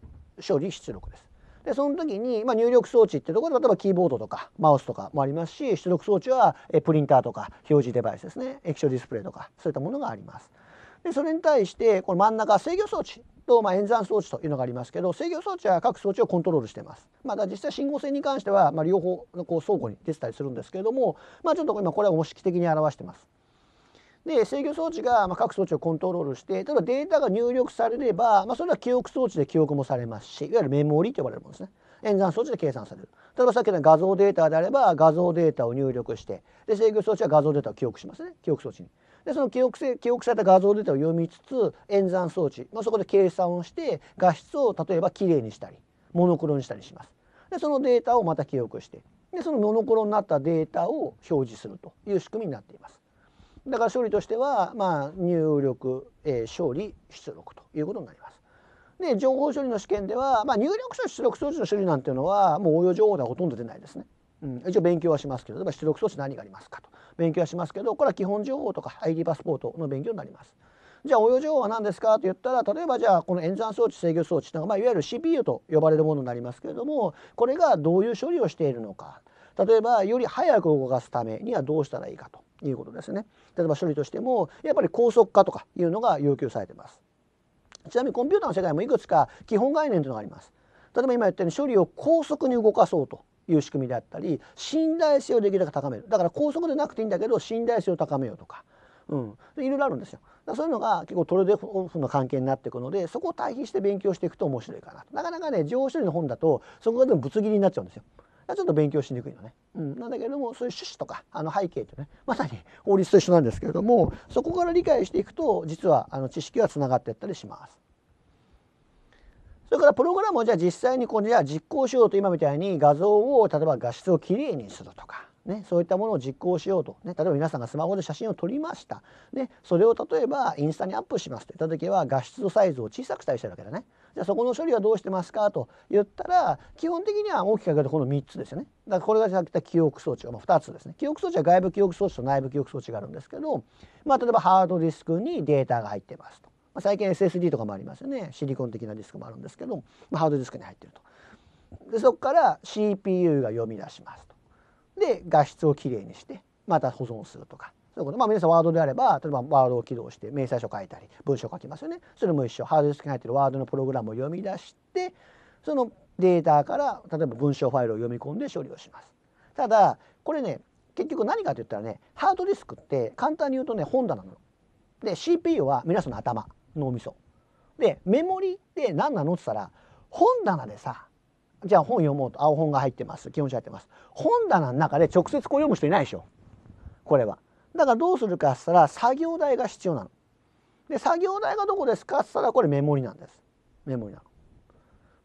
処理出力ですでその時に、まあ、入力装置ってところで例えばキーボードとかマウスとかもありますし出力装置はプリンターとか表示デバイスですね液晶ディスプレイとかそういったものがあります。でそれに対してこの真ん中制御装置と、まあ、演算装置というのがありますけど制御装置は各装置をコントロールしてます。まだ実際信号線に関しては、まあ、両方こう倉庫に出てたりするんですけれども、まあ、ちょっと今これは模式的に表してます。で制御装置が各装置をコントロールして例えばデータが入力されれば、まあ、それは記憶装置で記憶もされますしいわゆるメモリと呼ばれるものですね演算装置で計算される例えばさっきの画像データであれば画像データを入力してで制御装置は画像データを記憶しますね記憶装置に。でその記憶記憶された画像データを読みつつ演算装置、まあ、そこで計算をして画質を例えばきれいにしたりモノクロにしたりします。でそのデータをまた記憶してでそのモノクロになったデータを表示するという仕組みになっています。だから処理としては、まあ、入力、えー、処理出力ということになります。で情報処理の試験では、まあ、入力書出力装置の処理なんていうのはもう応用情報ではほとんど出ないですね。うん、一応勉強はしますけど例えば出力装置何がありますかと勉強はしますけどこれは基本情報とか ID パスポートの勉強になります。じゃあ応用情報は何ですかと言ったら例えばじゃあこの演算装置制御装置いうのが、まあ、いわゆる CPU と呼ばれるものになりますけれどもこれがどういう処理をしているのか例えばより早く動かすためにはどうしたらいいかということですね。例えば処理としてもやっぱり高速化とかいうのが要求されてます。ちなみにコンピューターの世界もいくつか基本概念というのがあります。例えば今言ったように処理を高速に動かそうという仕組みであったり信頼性をできるだけ高めるだから高速でなくていいんだけど信頼性を高めようとか、うん、いろいろあるんですよ。だそういうのが結構トレードオフの関係になっていくのでそこを対比して勉強していくと面白いかななかなかね情報処理の本だとそこがでもぶつ切りになっちゃうんですよ。ちょっと勉強しにくいのね。うん、なんだけれどもそういう趣旨とかあの背景とねまさに法律と一緒なんですけれどもそこから理解していくと実はあの知識はつながっていったりします。それからプログラムをじゃあ実際にこうじゃあ実行しようと今みたいに画像を例えば画質をきれいにするとかね、そういったものを実行しようと、ね、例えば皆さんがスマホで写真を撮りました、ね、それを例えばインスタにアップしますといった時は画質のサイズを小さくしたりしてるわけだねじゃあそこの処理はどうしてますかと言ったら基本的には大きく分けとこの3つですよねだからこれがさっき言った記憶装置が、まあ、2つですね記憶装置は外部記憶装置と内部記憶装置があるんですけど、まあ、例えばハードディスクにデータが入ってますと、まあ、最近 SSD とかもありますよねシリコン的なディスクもあるんですけど、まあ、ハードディスクに入ってるとでそこから CPU が読み出しますとで画質をきれいにしてまた保存するとかそういうこと。まあ皆さんワードであれば、例えばワードを起動して明細書書いたり、文章書きますよね。それも一緒。ハードディスクに入ってるワードのプログラムを読み出して、そのデータから例えば文章ファイルを読み込んで処理をします。ただ、これね、結局何かと言ったらね、ハードディスクって簡単に言うとね、本棚なの。で、CPU は皆さんの頭、脳みそ。で、メモリって何なのって言ったら、本棚でさ、じゃあ本読もうと青本が入ってます基本書入ってます本棚の中で直接こう読む人いないでしょこれはだからどうするかっつったら作業台が必要なので作業台がどこですかっつったらこれメモリなんですメモリなの、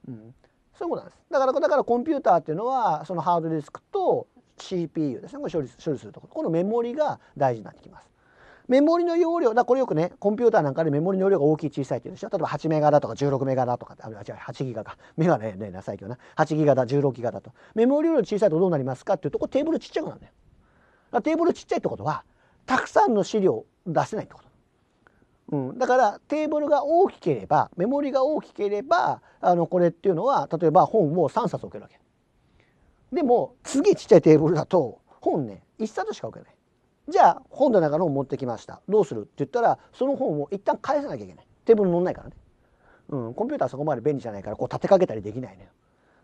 うん、そういうことなんですだからだからコンピューターっていうのはそのハードディスクと CPU ですねこれ処理処理するところこのメモリが大事になってきますメモリの容量だこれよくねコンピューターなんかでメモリの容量が大きい小さいっていうでしょ例えば8メガだとか16メガだとかあ違う8ギガかメガねねな最な8ギガだ16ギガだとメモリ容量小さいとどうなりますかっていうとこテーブルちっちゃくなるんだよだテーブルちっちゃいってことはたくさんの資料出せないってことうん、だからテーブルが大きければメモリが大きければあのこれっていうのは例えば本を3冊置けるわけでも次ちっちゃいテーブルだと本ね1冊しか置けないじゃあ本棚から本持ってきましたどうするって言ったらその本を一旦返さなきゃいけないテーブルに乗んないからね、うん、コンピューターそこまで便利じゃないからこう立てかけたりできないの、ね、よ、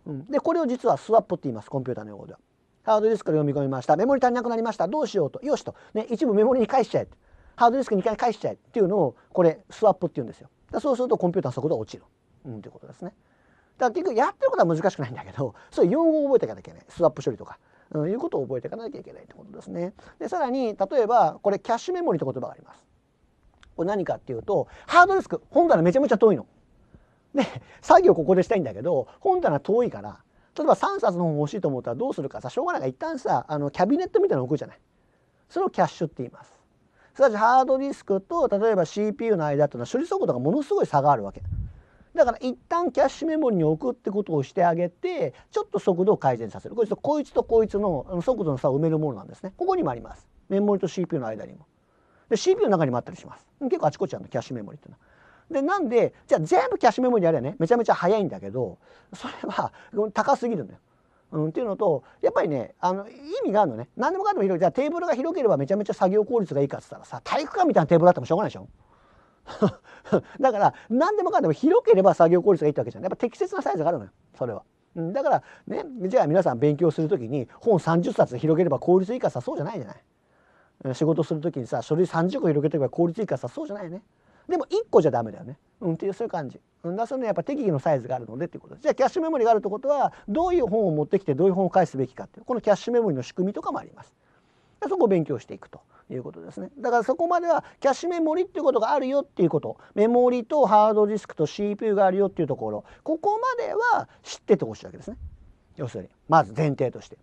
うん、でこれを実はスワップって言いますコンピューターの用語ではハードディスクで読み込みましたメモリ足りなくなりましたどうしようとよしと、ね、一部メモリに返しちゃえハードディスク2回返しちゃえっていうのをこれスワップって言うんですよだそうするとコンピューターの速度落ちる、うん、ということですねだから結局やってることは難しくないんだけどそれ用語を覚えていかなきゃいけないスワップ処理とかうん、いうことを覚えていかなきゃいけないってことですね。でさらに例えばこれキャッシュメモリって言葉があります。これ何かっていうとハードディスク本棚めちゃめちゃ遠いの。で作業ここでしたいんだけど本棚遠いから例えば3冊の本欲しいと思ったらどうするかさしょうがないから一旦さあのキャビネットみたいなの置くじゃない。それをキャッシュって言います。すなわちハードディスクと例えば CPU の間っていうのは処理速度がものすごい差があるわけ。だから一旦キャッシュメモリに置くってことをしてあげてちょっと速度を改善させるこいつとこいつとこいつの速度の差を埋めるものなんですねここにもありますメモリと CPU の間にもで CPU の中にもあったりします結構あちこちあるのキャッシュメモリっていうのはでなんでじゃあ全部キャッシュメモリやればねめちゃめちゃ速いんだけどそれは高すぎるのようん、っていうのとやっぱりねあの意味があるのね何でもかんでも広いじゃあテーブルが広ければめちゃめちゃ作業効率がいいかっつったらさ体育館みたいなテーブルあってもしょうがないでしょ <laughs> だから何でもかんでも広ければ作業効率がいいってわけじゃんやっぱ適切なサイズがあるのよそれは。だからねじゃあ皆さん勉強する時に本30冊広げれば効率いいかさそうじゃないじゃない仕事する時にさ書類30個広げてけば効率いいかさそうじゃないよねでも1個じゃダメだよねうんっていうそういう感じだそれねやっぱ適宜のサイズがあるのでっていうことじゃあキャッシュメモリがあるってことはどういう本を持ってきてどういう本を返すべきかっていうこのキャッシュメモリの仕組みとかもありますそこを勉強していくと。いうことですねだからそこまではキャッシュメモリっていうことがあるよっていうことメモリとハードディスクと CPU があるよっていうところここまでは知っててほしいわけですね要するにまず前提として。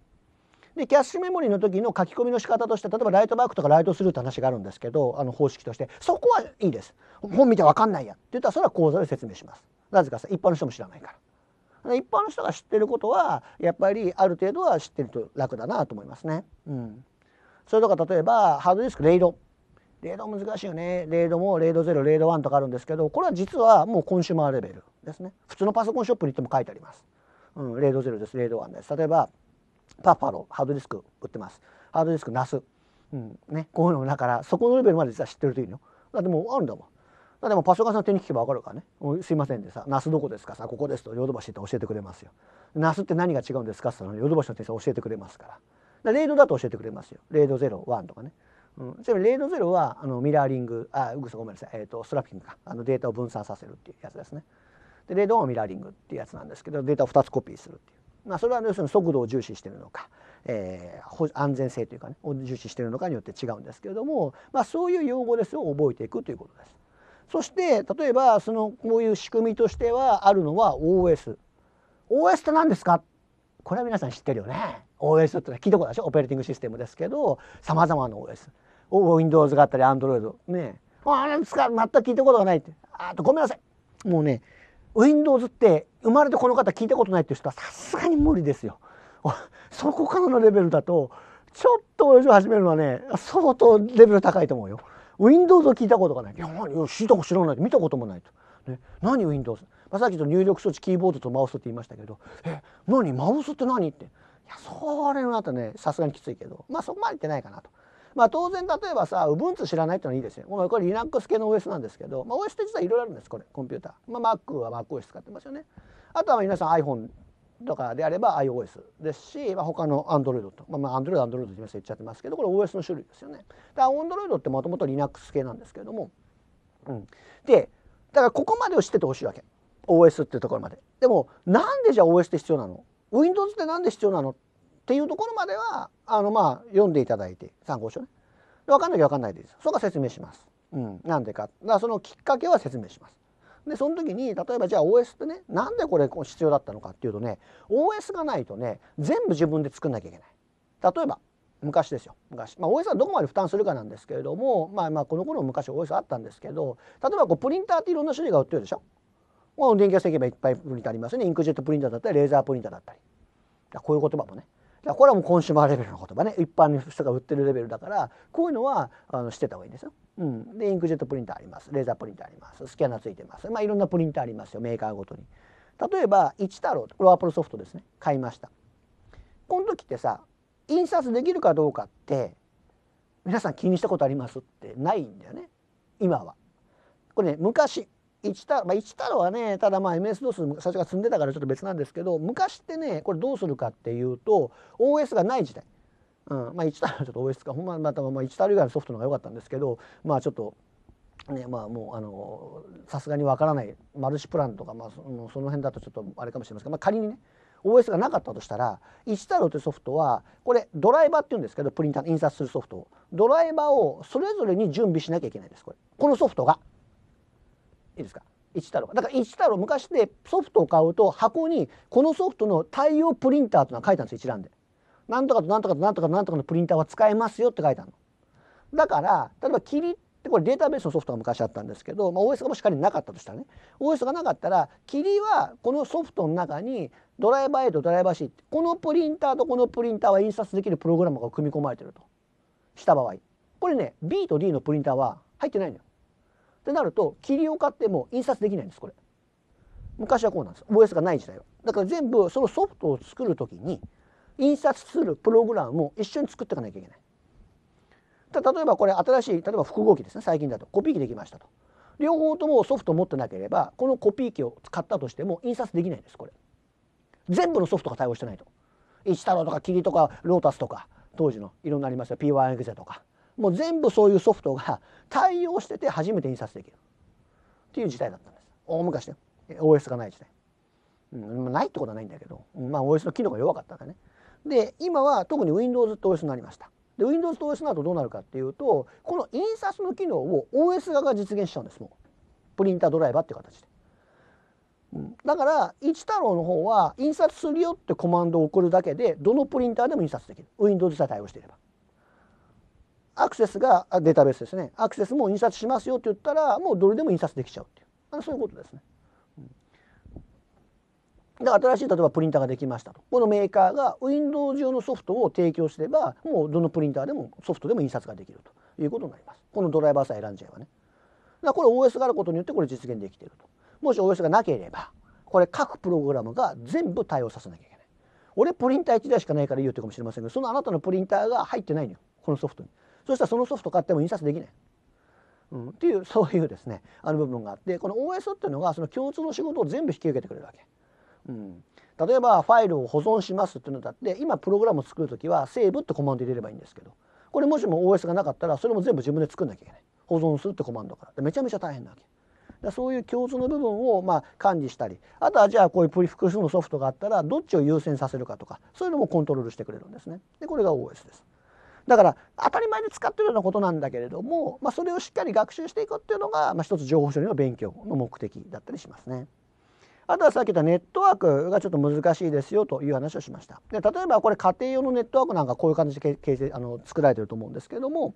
でキャッシュメモリの時の書き込みの仕方として例えばライトバックとかライトスルーって話があるんですけどあの方式としてそこはいいです本見て分かんないやって言ったらそれは講座で説明しますなぜかさ一般の人も知らないから一般の人が知ってることはやっぱりある程度は知ってると楽だなと思いますねうんそれとか例えばハードディスクレイドレイド難しいよねレイドもレイド0レイド1とかあるんですけどこれは実はもうコンシュマーレベルですね普通のパソコンショップに行っても書いてあります、うん、レイド0ですレイド1です例えばパッパーハードディスク売ってますハードディスクナス、うんね、こういうのだからそこのレベルまで実は知ってるといいのだってもうあるんだもんだってもパソコンさん手に聞けば分かるからね「すいません」でさ「ナスどこですか?」さ「ここです」とヨドバシって教えてくれますよ。ナスって何が違うんですか?」って言ったらヨドバシの店員さん教えてくれますからだレイドだと教えてくれますよレイド01とかね。うん、ちなみにレイドゼロはあのミラーリングあごめんなさい、えーと、ストラッピングかあのデータを分散させるっていうやつですね。でレイドはミラーリングっていうやつなんですけどデータを2つコピーするっていう、まあ、それは要するに速度を重視してるのか、えー、安全性というかねを重視してるのかによって違うんですけれども、まあ、そういう用語ですを覚えていくということです。そして例えばそのこういう仕組みとしてはあるのは OS。OS って何ですかこれは皆さん知ってるよね。OS って聞いたことでしょオペレーティングシステムですけどさまざまな OS Windows があったり Android ねあれ使う全く聞いたことがないってあとごめんなさいもうね Windows って生まれてこの方聞いたことないっていう人はさすがに無理ですよそこからのレベルだとちょっと OS を始めるのはね相当レベル高いと思うよ Windows を聞いたことがないいや知ったこと知らない見たこともないと。ね、何 Windows、まあ、さっきと入力装置キーボードとマウスって言いましたけど「え何マウスって何?」ってそれの後ねさすがにきついけどまあそこまでいってないかなと。まあ当然例えばさ Ubuntu 知らないってのはいいですよ。まあ、これ Linux 系の OS なんですけど、まあ、OS って実はいろいろあるんですこれコンピューター。まあ、Mac は MacOS 使ってますよね。あとは皆さん iPhone とかであれば iOS ですし、まあ、他の Android と、まあ、まあ Android、Android って言っちゃってますけどこれ OS の種類ですよね。だから Android ってもともと Linux 系なんですけれども。うん、でだからここまでを知っててほしいわけ OS っていうところまで。でもなんでじゃあ OS って必要なの Windows って何で必要なのっていうところまではあのまあ読んでいただいて参考書ね。分かんなきゃ分かんないです。そこは説明します。うん、なんでか。だからそのきっかけは説明します。でその時に例えばじゃあ OS ってねなんでこれ必要だったのかっていうとね OS がないとね全部自分で作んなきゃいけない。例えば昔ですよ昔、まあ、OS はどこまで負担するかなんですけれども、まあ、まあこの頃昔 OS あったんですけど例えばこうプリンターっていろんな種類が売ってるでしょまあ、電気がついけばいっぱいプリンターありますねインクジェットプリンターだったりレーザープリンターだったりこういう言葉もねこれはもうコンシューマーレベルの言葉ね一般の人が売ってるレベルだからこういうのはあのしてた方がいいんですよ。うん、でインクジェットプリンターありますレーザープリンターありますスキャナーついてます、まあ、いろんなプリンターありますよメーカーごとに。例えば一太郎ロアプロソフトですね買いました。この時ってさ印刷できるかどうかって皆さん気にしたことありますってないんだよね今は。これね昔一太,、まあ、太郎はねただまあ m s ドス s 最初が積んでたからちょっと別なんですけど昔ってねこれどうするかっていうと OS がない時代、うん、まあ一太郎はちょっと OS かほんままたまあ一太郎以外のソフトの方が良かったんですけどまあちょっと。ねまあ、もうあのさすがにわからないマルチプランとか、まあ、その辺だとちょっとあれかもしれませんが、まあ、仮にね OS がなかったとしたら一太郎というソフトはこれドライバーっていうんですけどプリンター印刷するソフトをドライバーをそれぞれに準備しなきゃいけないですこれこのソフトが。いいですか一太郎だから一太郎昔でソフトを買うと箱にこのソフトの対応プリンターというのが書いたんですよ一覧で。なんとかとなんとかとなんとかとなんとかのプリンターは使えますよって書いてあるの。だから例えば霧ってこれデータベースのソフトが昔あったんですけど、まあ、OS がもし仮になかったとしたらね OS がなかったら霧はこのソフトの中にドライバー A とドライバー C ってこのプリンターとこのプリンターは印刷できるプログラムが組み込まれてるとした場合これね B と D のプリンターは入ってないのよ。ってなると切りを買っても印刷できないんですこれ昔はこうなんです OS がない時代はだから全部そのソフトを作る時に印刷するプログラムを一緒に作っていかなきゃいけない例えばこれ新しい例えば複合機ですね最近だとコピー機できましたと両方ともソフトを持ってなければこのコピー機を使ったとしても印刷できないんですこれ全部のソフトが対応してないと一太郎とか霧とかロータスとか当時のいろんなありますよ P1X とかもう全部そういうソフトが <laughs> 対応してて初めて印刷できるっていう時代だったんです大昔ね OS がない時代、うん、ないってことはないんだけど、まあ、OS の機能が弱かったからねで今は特に Windows と OS になりましたで Windows と OS の後どうなるかっていうとこの印刷の機能を OS 側が実現しちゃうんですもうプリンタードライバーっていう形で、うん、だから一太郎の方は印刷するよってコマンドを送るだけでどのプリンターでも印刷できる Windows さえ対応していればアクセスがデータベースですねアクセスも印刷しますよって言ったらもうどれでも印刷できちゃうっていうあそういうことですね。で新しい例えばプリンターができましたとこのメーカーが Windows 上のソフトを提供すればもうどのプリンターでもソフトでも印刷ができるということになりますこのドライバーさえ選んじゃえばねだからこれ OS があることによってこれ実現できているともし OS がなければこれ各プログラムが全部対応させなきゃいけない俺プリンター1台しかないからいいよってかもしれませんけどそのあなたのプリンターが入ってないのよこのソフトにそしたらそのソフト買っても印刷できない。うん、っていうそういうですねあの部分があってこの OS っていうのがその共通の仕事を全部引き受けてくれるわけ。うん、例えばファイルを保存しますっていうのだって今プログラムを作る時はセーブってコマンド入れればいいんですけどこれもしも OS がなかったらそれも全部自分で作んなきゃいけない保存するってコマンドからめちゃめちゃ大変なわけ。だそういう共通の部分をまあ管理したりあとはじゃあこういうプリ複数のソフトがあったらどっちを優先させるかとかそういうのもコントロールしてくれるんですね。でこれが OS です。だから当たり前で使ってるようなことなんだけれども、まあ、それをしっかり学習していくっていうのが、まあ、一つ情報処理の勉強の目的だったりしますね。あとはさっき言ったネットワークがちょっと難しいですよという話をしました。で例えばこれ家庭用のネットワークなんかこういう感じで形成あの作られてると思うんですけれども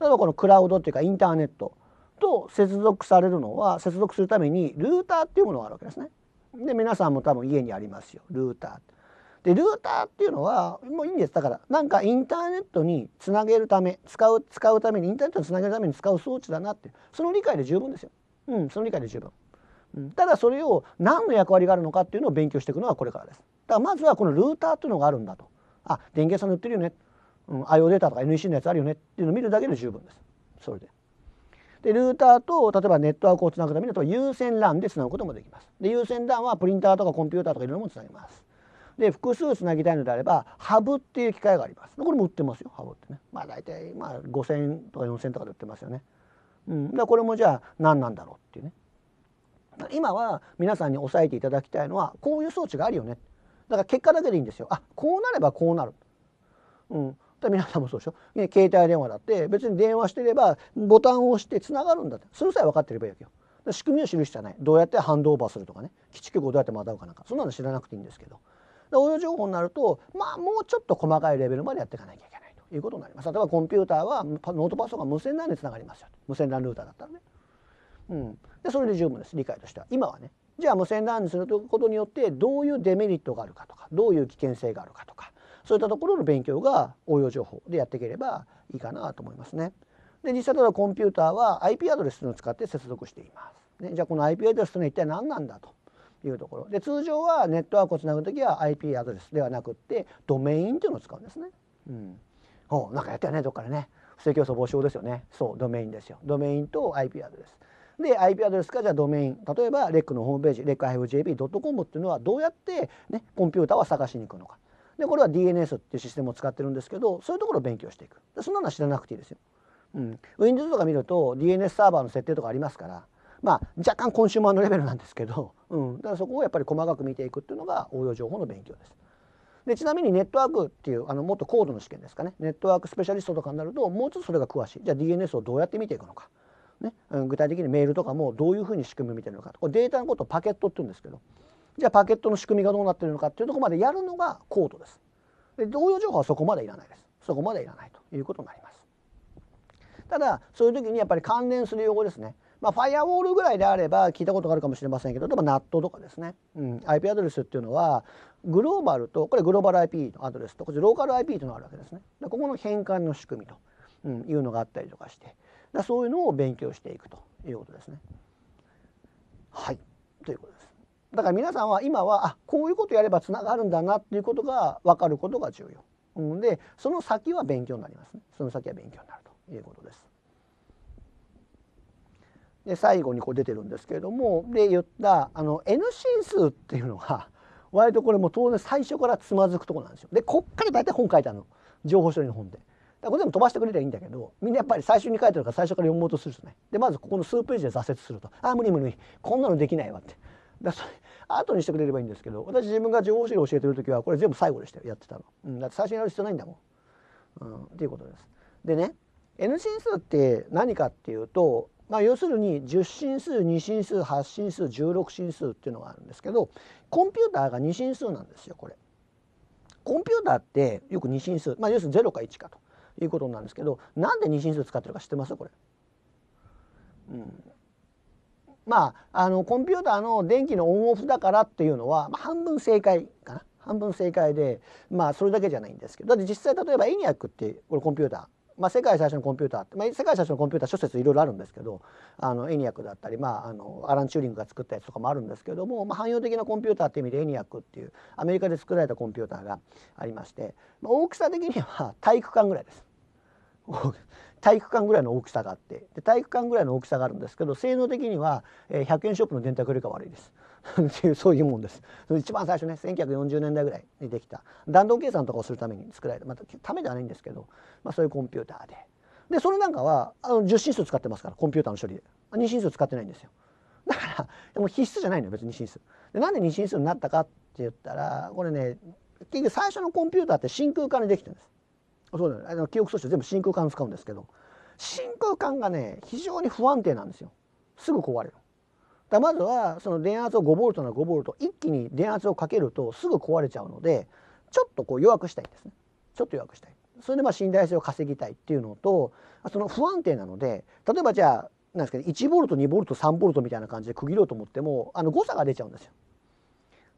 例えばこのクラウドっていうかインターネットと接続されるのは接続するためにルーターっていうものがあるわけですね。で皆さんも多分家にありますよルーター。でルーターっていうのはもういいんですだからなんかインターネットにつなげるため使う使うためにインターネットにつなげるために使う装置だなってその理解で十分ですよ。うん、その理解で十分。うん、ただそれを何の役割があるのかっていうのを勉強していくのはこれからです。だからまずはこのルーターっていうのがあるんだと。あ電源さん塗ってるよね、うん、IO データとか NEC のやつあるよねっていうのを見るだけで十分です。それで。でルーターと例えばネットワークをつなぐためだと優先 LAN でつなぐこともできます。で優先 LAN はプリンターとかコンピューターとかいろいろもつなげます。で複数つなぎたいのであればハブっていう機械がありますこれも売ってますよハブってねまあ大体まあ5,000とか4,000とかで売ってますよね、うん、でこれもじゃあ何なんだろうっていうね今は皆さんに押さえていただきたいのはこういう装置があるよねだから結果だけでいいんですよあこうなればこうなる、うん、だ皆さんもそうでしょ、ね、携帯電話だって別に電話してればボタンを押してつながるんだってそれさえ分かってればいいわけよ仕組みを知る必要はないどうやってハンドオーバーするとかね基地局をどうやってまたうかなんかそんなの知らなくていいんですけど応用情報になるとまあもうちょっと細かいレベルまでやっていかなきゃいけないということになります例えばコンピューターはノートパソコンが無線 LAN でつながりますよ無線 LAN ルーターだったらね、うん、でそれで十分です理解としては今はねじゃあ無線 LAN にすることによってどういうデメリットがあるかとかどういう危険性があるかとかそういったところの勉強が応用情報でやっていければいいかなと思いますね。で実際ただコンピューターは IP アドレスを使って接続しています。ね、じゃあこの IP アドレスというのは一体何なんだというところで通常はネットワークをつなぐ時は IP アドレスではなくってドメインというのを使うんですね。うん、おなんかやったよねどっかでね不正競争防止法ですよねそうドメインですよドメインと IP アドレス。で IP アドレスかじゃあドメイン例えば REC のホームページ REC-jb.com っていうのはどうやって、ね、コンピューターは探しに行くのかでこれは DNS っていうシステムを使ってるんですけどそういうところを勉強していくそんなのは知らなくていいですよ。うん、Windows とか見ると DNS サーバーの設定とかありますからまあ若干コンシューマーのレベルなんですけどうん、だからそこをやっぱり細かく見ていくっていうのが応用情報の勉強です。でちなみにネットワークっていうあのもっと高度の試験ですかねネットワークスペシャリストとかになるともうちょっとそれが詳しいじゃあ DNS をどうやって見ていくのか、ね、うん、具体的にメールとかもどういうふうに仕組み見てるのかこれデータのことをパケットって言うんですけどじゃあパケットの仕組みがどうなってるのかっていうとこまでやるのが高度です。で応用情報はそこまでいらないです。そこまでいらないということになります。ただそういう時にやっぱり関連する用語ですねまあ、ファイアウォールぐらいであれば聞いたことがあるかもしれませんけど例えば NAT とかですね、うん、IP アドレスっていうのはグローバルとこれグローバル IP のアドレスとこっちローカル IP というのがあるわけですね。ここの変換の仕組みと、うん、いうのがあったりとかしてだそういうのを勉強していくということですね。はいということです。だから皆さんは今はあこういうことやればつながるんだなっていうことが分かることが重要。うん、でその先は勉強になりますね。その先は勉強になるということです。で最後にこう出てるんですけれどもで言ったあの N 進数っていうのが割とこれも当然最初からつまずくとこなんですよ。でこっから大体本書いてあるの情報処理の本で。だこれでも飛ばしてくれりゃいいんだけどみんなやっぱり最初に書いてるから最初から読もうとするとねでまずここの数ページで挫折すると「ああ無理無理こんなのできないわ」って。だそれ後にしてくれればいいんですけど私自分が情報処理を教えてる時はこれ全部最後でしたよやってたの、うん、だって最初にやる必要ないんだもん、うん、っていうことですでね N 進数って何かっていうとまあ、要するに10進数2進数8進数16進数っていうのがあるんですけどコンピューターが2進数なんですよこれ。コンピューターってよく2進数、まあ、要するに0か1かということなんですけどなんで2進数使ってるか知ってますこれ、うん、まああのコンピューターの電気のオンオフだからっていうのは、まあ、半分正解かな半分正解でまあそれだけじゃないんですけどだって実際例えばエニアックってこれコンピューター。まあ、世界最初のコンピューターまあ、世界最初のコンピューター諸説いろいろあるんですけどあのエニアックだったり、まあ、あのアラン・チューリングが作ったやつとかもあるんですけども、まあ、汎用的なコンピューターっていう意味でエニアックっていうアメリカで作られたコンピューターがありまして、まあ、大きさ的には体育館ぐらいです。体育館ぐらいの大きさがあってで体育館ぐらいの大きさがあるんですけど性能的には100円ショップの電卓よりか悪いです。っていうそういうもんです一番最初ね1940年代ぐらいにできた弾道計算とかをするために作られたまたためではないんですけど、まあ、そういうコンピューターででそれなんかはあの10進数使ってますからコンピューターの処理で2進数使ってないんですよだからでも必須じゃないのよ別に2進数でなんで2進数になったかって言ったらこれね結局最初のコンピューターって真空管でできてるんですそうだ、ね、あの記憶装置全部真空管使うんですけど真空管がね非常に不安定なんですよすぐ壊れるだまずはその電圧を 5V なら 5V 一気に電圧をかけるとすぐ壊れちゃうのでちょっとこう弱くしたいんですねちょっと弱くしたいそれでまあ信頼性を稼ぎたいっていうのとその不安定なので例えばじゃあなんですけど 1V2V3V みたいな感じで区切ろうと思ってもあの誤差が出ちゃうんですよ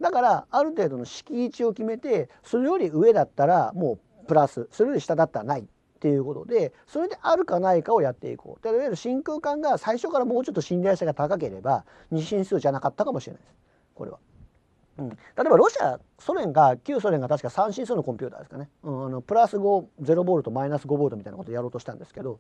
だからある程度の敷位置を決めてそれより上だったらもうプラスそれより下だったらないっていうことでそれであるかないかをやっていこういわゆる真空管が最初からもうちょっと信頼性が高ければ二進数じゃなかったかもしれないですこれは。うん、例えばロシアソ連が旧ソ連が確か3進数のコンピューターですかね、うん、あのプラス50ボルトマイナス5ボルトみたいなことをやろうとしたんですけど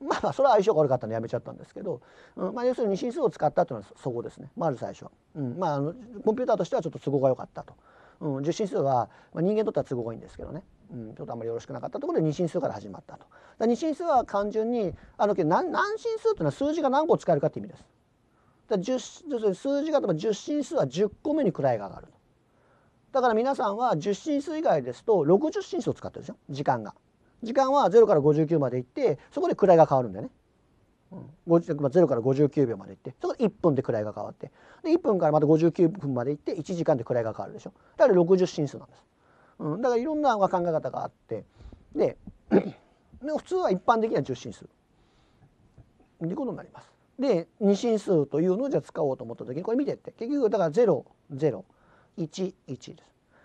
まあまあそれは相性が悪かったんでやめちゃったんですけど、うん、まあ、要するに進数を使ったというのはそこですねまず最初は、うんまあ、あのコンピューターとしてはちょっと都合が良かったと、うん、受進数は、まあ、人間にとっては都合がいいんですけどね、うん、ちょっとあんまりよろしくなかったところで二進数から始まったと。だ二進数は単純にあの何何進数というのは数字が何個使えるかって意味です。だ1数字が例えば1進数は十個目に位が上がる。だから皆さんは十進数以外ですと六十進数を使ってるでしょ時間が。時間はゼロから五十九まで行ってそこで位が変わるんだよね。うん、0から59秒まで行ってそこで1分で位が変わってで1分からまた59分まで行って1時間で位が変わるでしょだから60進数なんです。うん、だからいろんな考え方があってで <clears throat> 普通は一般的には10進数ということになります。で2進数というのをじゃあ使おうと思った時にこれ見てって結局だから0 0 1 1です。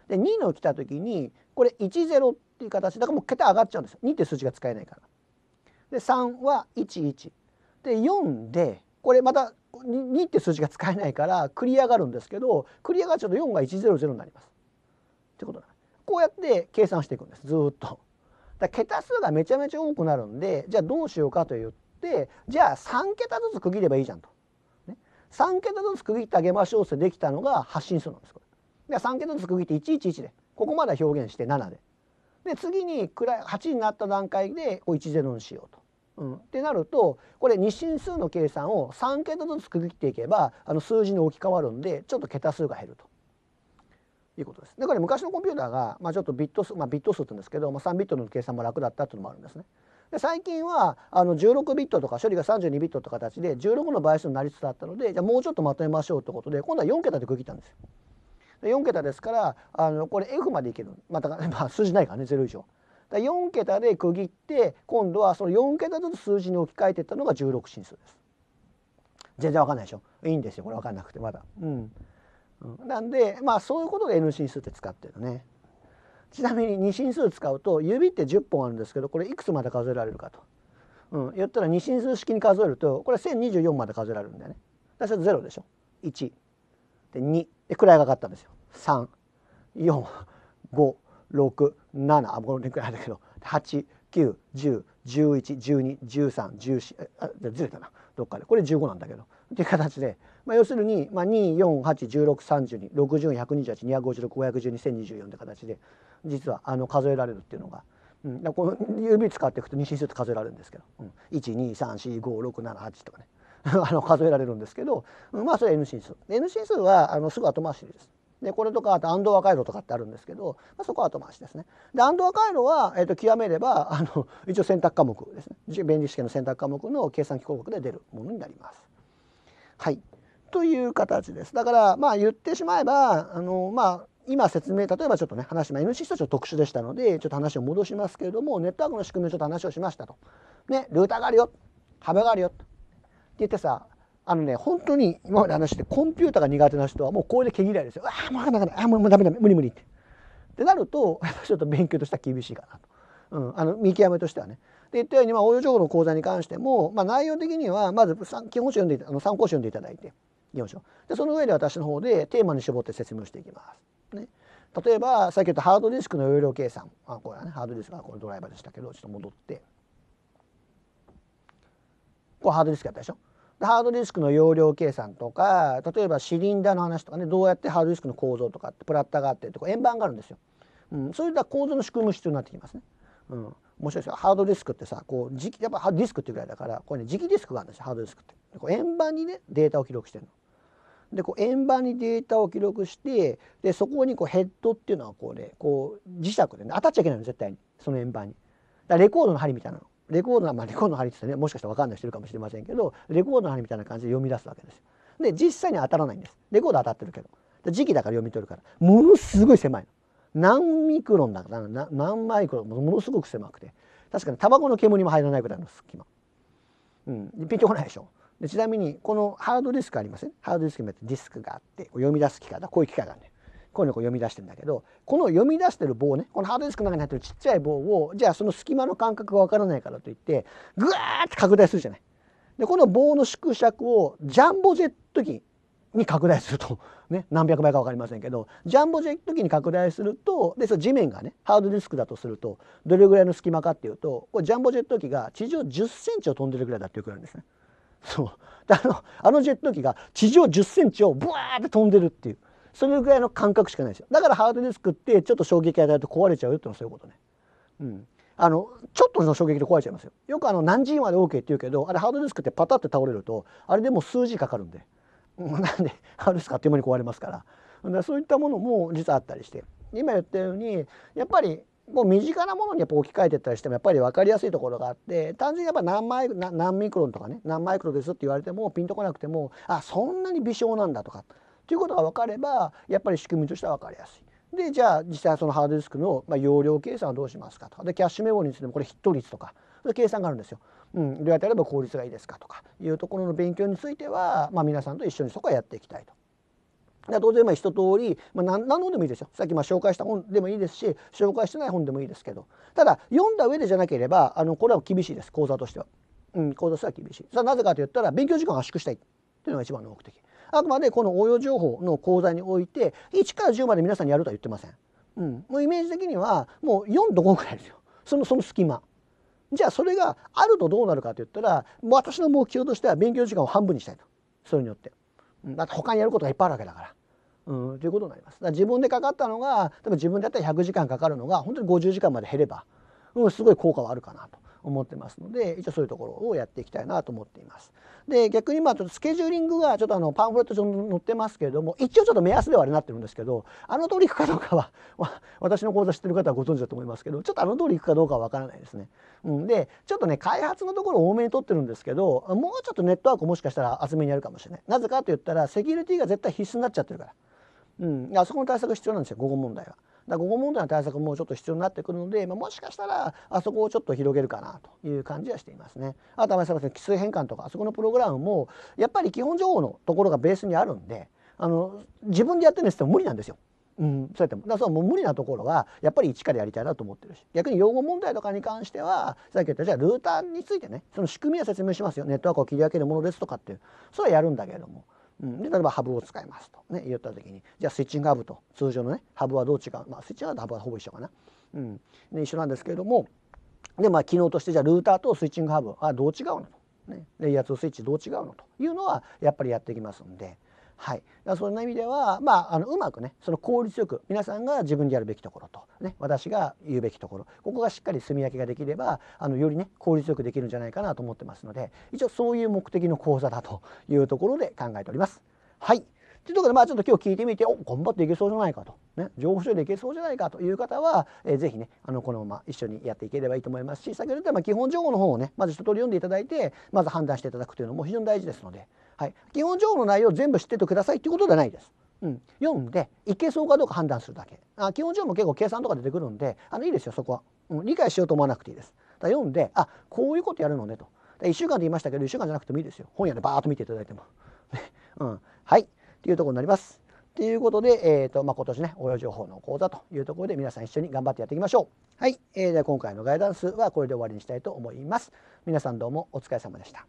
で2の来た時にこれ10っていう形だからもう桁上がっちゃうんです2って数字が使えないから。で3は11で4でこれまた2って数字が使えないから繰り上がるんですけど繰り上がっちゃうと4が100になります。ってことなんです。こうやって計算していくんですずっと。だ桁数がめちゃめちゃ多くなるんでじゃあどうしようかと言ってじゃあ3桁ずつ区切ればいいじゃんと。ね、3桁ずつ区切ってあげましょうってできたのが発信数なんですこれ。で3桁ずつ区切って111でここまで表現して7で。で次に8になった段階で10にしようと。うん、ってなるとこれ二進数の計算を3桁ずつ区切っていけばあの数字に置き換わるんでちょっと桁数が減ると。いうことです。だから、昔のコンピューターが、まあ、ちょっとビット数、まあ、ビット数って言うんですけど、まあ、3ビットの計算も楽だったっていうのもあるんですね。で最近はあの16ビットとか処理が32ビットって形で16の倍数になりつつあったのでじゃあもうちょっとまとめましょうってことで今度は4桁で区切ったんですよ。で4桁ですからあのこれ F までいける、まあ、だから、<laughs> まあ、数字ないからね0以上。だ4桁で区切って今度はその4桁ずつ数字に置き換えていったのが16進数です。全然わかんないでしょいいんですよこれわかんなくてまだ。うんなんでまあそういうことで N 進数って使ってるね。ちなみに2進数使うと指って10本あるんですけどこれいくつまで数えられるかと。うん、言ったら2進数式に数えるとこれ1024まで数えられるんだよね。だかゼ0でしょ。1で2で位がかったんですよ。3 4 5 6 7あこのくらいだけど8 9 1 0 1 1 1 2 1 3 1 4あずれたなどっかでこれ15なんだけどっていう形でまあ、要するに、まあ、2 4 8 1 6 3 2 6 4 1 2 8 2 5 6 5 1 1 0 2 4って形で実はあの数えられるっていうのが、うん、だこの指使っていくと2進数って数えられるんですけど、うん、1234567とかねあの数えられるんですけど、まあそれは N 進数。N 進数はあのすぐ後回しです。でこれとかあとアンドワ回路とかってあるんですけど、まあ、そこは後回しですね。でアンドワ回路は、えー、と極めればあの一応選択科目ですね便利試験の選択科目の計算機項目で出るものになります。はいという形です。だから、まあ言ってしまえば、あの、まあ、今説明例えばちょっとね話、まあ、NC スはちょっと特殊でしたのでちょっと話を戻しますけれどもネットワークの仕組みをちょっと話をしましたと。ねルーターがあるよ幅があるよって言ってさあのね本当に今まで話してコンピューターが苦手な人はもうこれで毛嫌いですよ。ああもう分かんないああもうダメダメ無理無理って。ってなるとちょっと勉強としては厳しいかなと。うん、あの見極めとしてはね。で言ったように、まあ、応用情報の講座に関しても、まあ、内容的にはまず基本書読んであの参考書読んでいただいて。行書でその上で私の方でテーマに絞って説明していきます。ね、例えばさっき言ったハードディスクの容量計算あこれはねハードディスクはこれドライバーでしたけどちょっと戻ってこれハードディスクやったでしょでハードディスクの容量計算とか例えばシリンダーの話とかねどうやってハードディスクの構造とかってプラッターがあってとか円盤があるんですよ、うん、そういった構造の仕組みも必要になってきますね。うん、面白いですよハードディスクってさこう磁気やっぱディスクっていうぐらいだからこれね磁気ディスクがあるんですよハードディスクって。こう円盤にねデータを記録してるの。でこう円盤にデータを記録してでそこにこうヘッドっていうのはこうねこう磁石でね当たっちゃいけないの絶対にその円盤に。だレコードの針みたいなのレコードはまあレコードの針ってねもしかしたら分かんない人いるかもしれませんけどレコードの針みたいな感じで読み出すわけですで実際に当たらないんですレコード当たってるけど時期だから読み取るからものすごい狭いの何ミクロンだから何マイクロンものすごく狭くて確かにタバコの煙も入らないぐらいの隙間うんピンとこないでしょでちなみにこのハードディスクありません、ね、ハードディスクにもディスクがあって読み出す機械だこういう機械がねこういうのを読み出してるんだけどこの読み出してる棒ねこのハードディスクの中に入ってるちっちゃい棒をじゃあその隙間の感覚がわからないからといってぐーって拡大するじゃない。でこの棒の縮尺をジャンボジェット機に拡大すると、ね、何百倍か分かりませんけどジャンボジェット機に拡大するとでそ地面がねハードディスクだとするとどれぐらいの隙間かっていうとこれジャンボジェット機が地上1 0ンチを飛んでるぐらいだっていうあらいですね。そうであのあのジェット機が地上1 0センチをブワーって飛んでるっていうそれぐらいの感覚しかないですよだからハードディスクってちょっと衝撃与えると壊れちゃうよってのはそういうことね。うんあのちょっとの衝撃で壊れちゃいますよよくあの何時まで OK って言うけどあれハードディスクってパタって倒れるとあれでも数字かかるんで、うん、なんでハードディスクあっという間に壊れますからからそういったものも実はあったりして今言ったようにやっぱりもう身近なものにやっぱ置き換えてったりしてもやっぱり分かりやすいところがあって単純にやっぱ何マイ何ミクロンとかね何マイクロですって言われてもピンとこなくてもあそんなに微小なんだとかっていうことが分かればやっぱり仕組みとしては分かりやすい。でじゃあ実際そのハードディスクの、まあ、容量計算はどうしますかとかでキャッシュメモリについてもこれヒット率とか計算があるんですよ。うん、どうやってやれば効率がいいですかとかいうところの勉強については、まあ、皆さんと一緒にそこはやっていきたいと当然まあ一通り、まあ、何何本でもいいですよさっきまあ紹介した本でもいいですし紹介してない本でもいいですけどただ読んだ上でじゃなければあのこれは厳しいです講座としては、うん、講座としては厳しいさあなぜかといったら勉強時間を圧縮したいというのが一番の目的あくまでこの応用情報の講座において1から10まで皆さんにやるとは言ってません、うん、もうイメージ的にはもう4と5くらいですよそのその隙間じゃあそれがあるとどうなるかといったら私の目標としては勉強時間を半分にしたいとそれによってだって他にやることがいっぱいあるわけだから。うん、ということになります。だから自分でかかったのが例えば自分でやったら100時間かかるのが本当に50時間まで減れば、うん、すごい効果はあるかなと思ってますので一応そういうところをやっていきたいなと思っています。で逆にまあちょっとスケジューリングがちょっとあのパンフレット上に載ってますけれども一応ちょっと目安ではあれになってるんですけどあの通りいくかどうかは <laughs> 私の講座知ってる方はご存知だと思いますけどちょっとあの通りいくかどうかはわからないですね。うん、でちょっとね開発のところを多めに取ってるんですけどもうちょっとネットワークもしかしたら厚めにやるかもしれない。なぜかと言ったらセキュリティが絶対必須になっちゃってるから。うん、あそこの対策必要なんですよ、午後問題は。だ午後問題の対策もちょっと必要になってくるので、まあ、もしかしたらあそこをちょっと広げるかなという感じはしていますね。あとはさっきの奇数変換とかあそこのプログラムもやっぱり基本情報のところがベースにあるんであの自分でやってるんですけど無理なんですよ。うん、そうやってもだからもう無理なところはやっぱり一からやりたいなと思ってるし逆に用語問題とかに関してはさっき言ったじゃあルーターについてねその仕組みは説明しますよネットワークを切り分けるものですとかっていうそれはやるんだけれどもうん、で例えばハブを使いますと、ね、言った時にじゃあスイッチングハブと通常のねハブはどう違う、まあ、スイッチングハブはほぼ一緒かな、うん、で一緒なんですけれどもで、まあ、機能としてじゃあルーターとスイッチングハブあどう違うのと、ね、レイヤー2スイッチどう違うのというのはやっぱりやってきますんで。はい、だそんな意味では、まあ、あのうまくねその効率よく皆さんが自分でやるべきところと、ね、私が言うべきところここがしっかり墨焼きができればあのよりね効率よくできるんじゃないかなと思ってますので一応そういう目的の講座だというところで考えております。はいというところで、まあ、ちょっと今日聞いてみて、お頑張っていけそうじゃないかと、ね、情報処理でいけそうじゃないかという方は、えー、ぜひね、あのこのまま一緒にやっていければいいと思いますし、先ほど言ったま基本情報の方をね、まず一通り読んでいただいて、まず判断していただくというのも非常に大事ですので、はい、基本情報の内容を全部知っててくださいということではないです。うん、読んでいけそうかどうか判断するだけあ基本情報も結構計算とか出てくるんであのいいですよそこは、うん、理解しようと思わなくていいですだ読んであこういうことやるのねと1週間で言いましたけど1週間じゃなくてもいいですよ本屋でバーッと見ていただいても、<laughs> ねうん、はいっていうところになります。ということで、えーとまあ、今年ね、応用情報の講座というところで皆さん一緒に頑張ってやっていきましょう。はい、えー、では今回のガイダンスはこれで終わりにしたいと思います。皆さんどうもお疲れ様でした。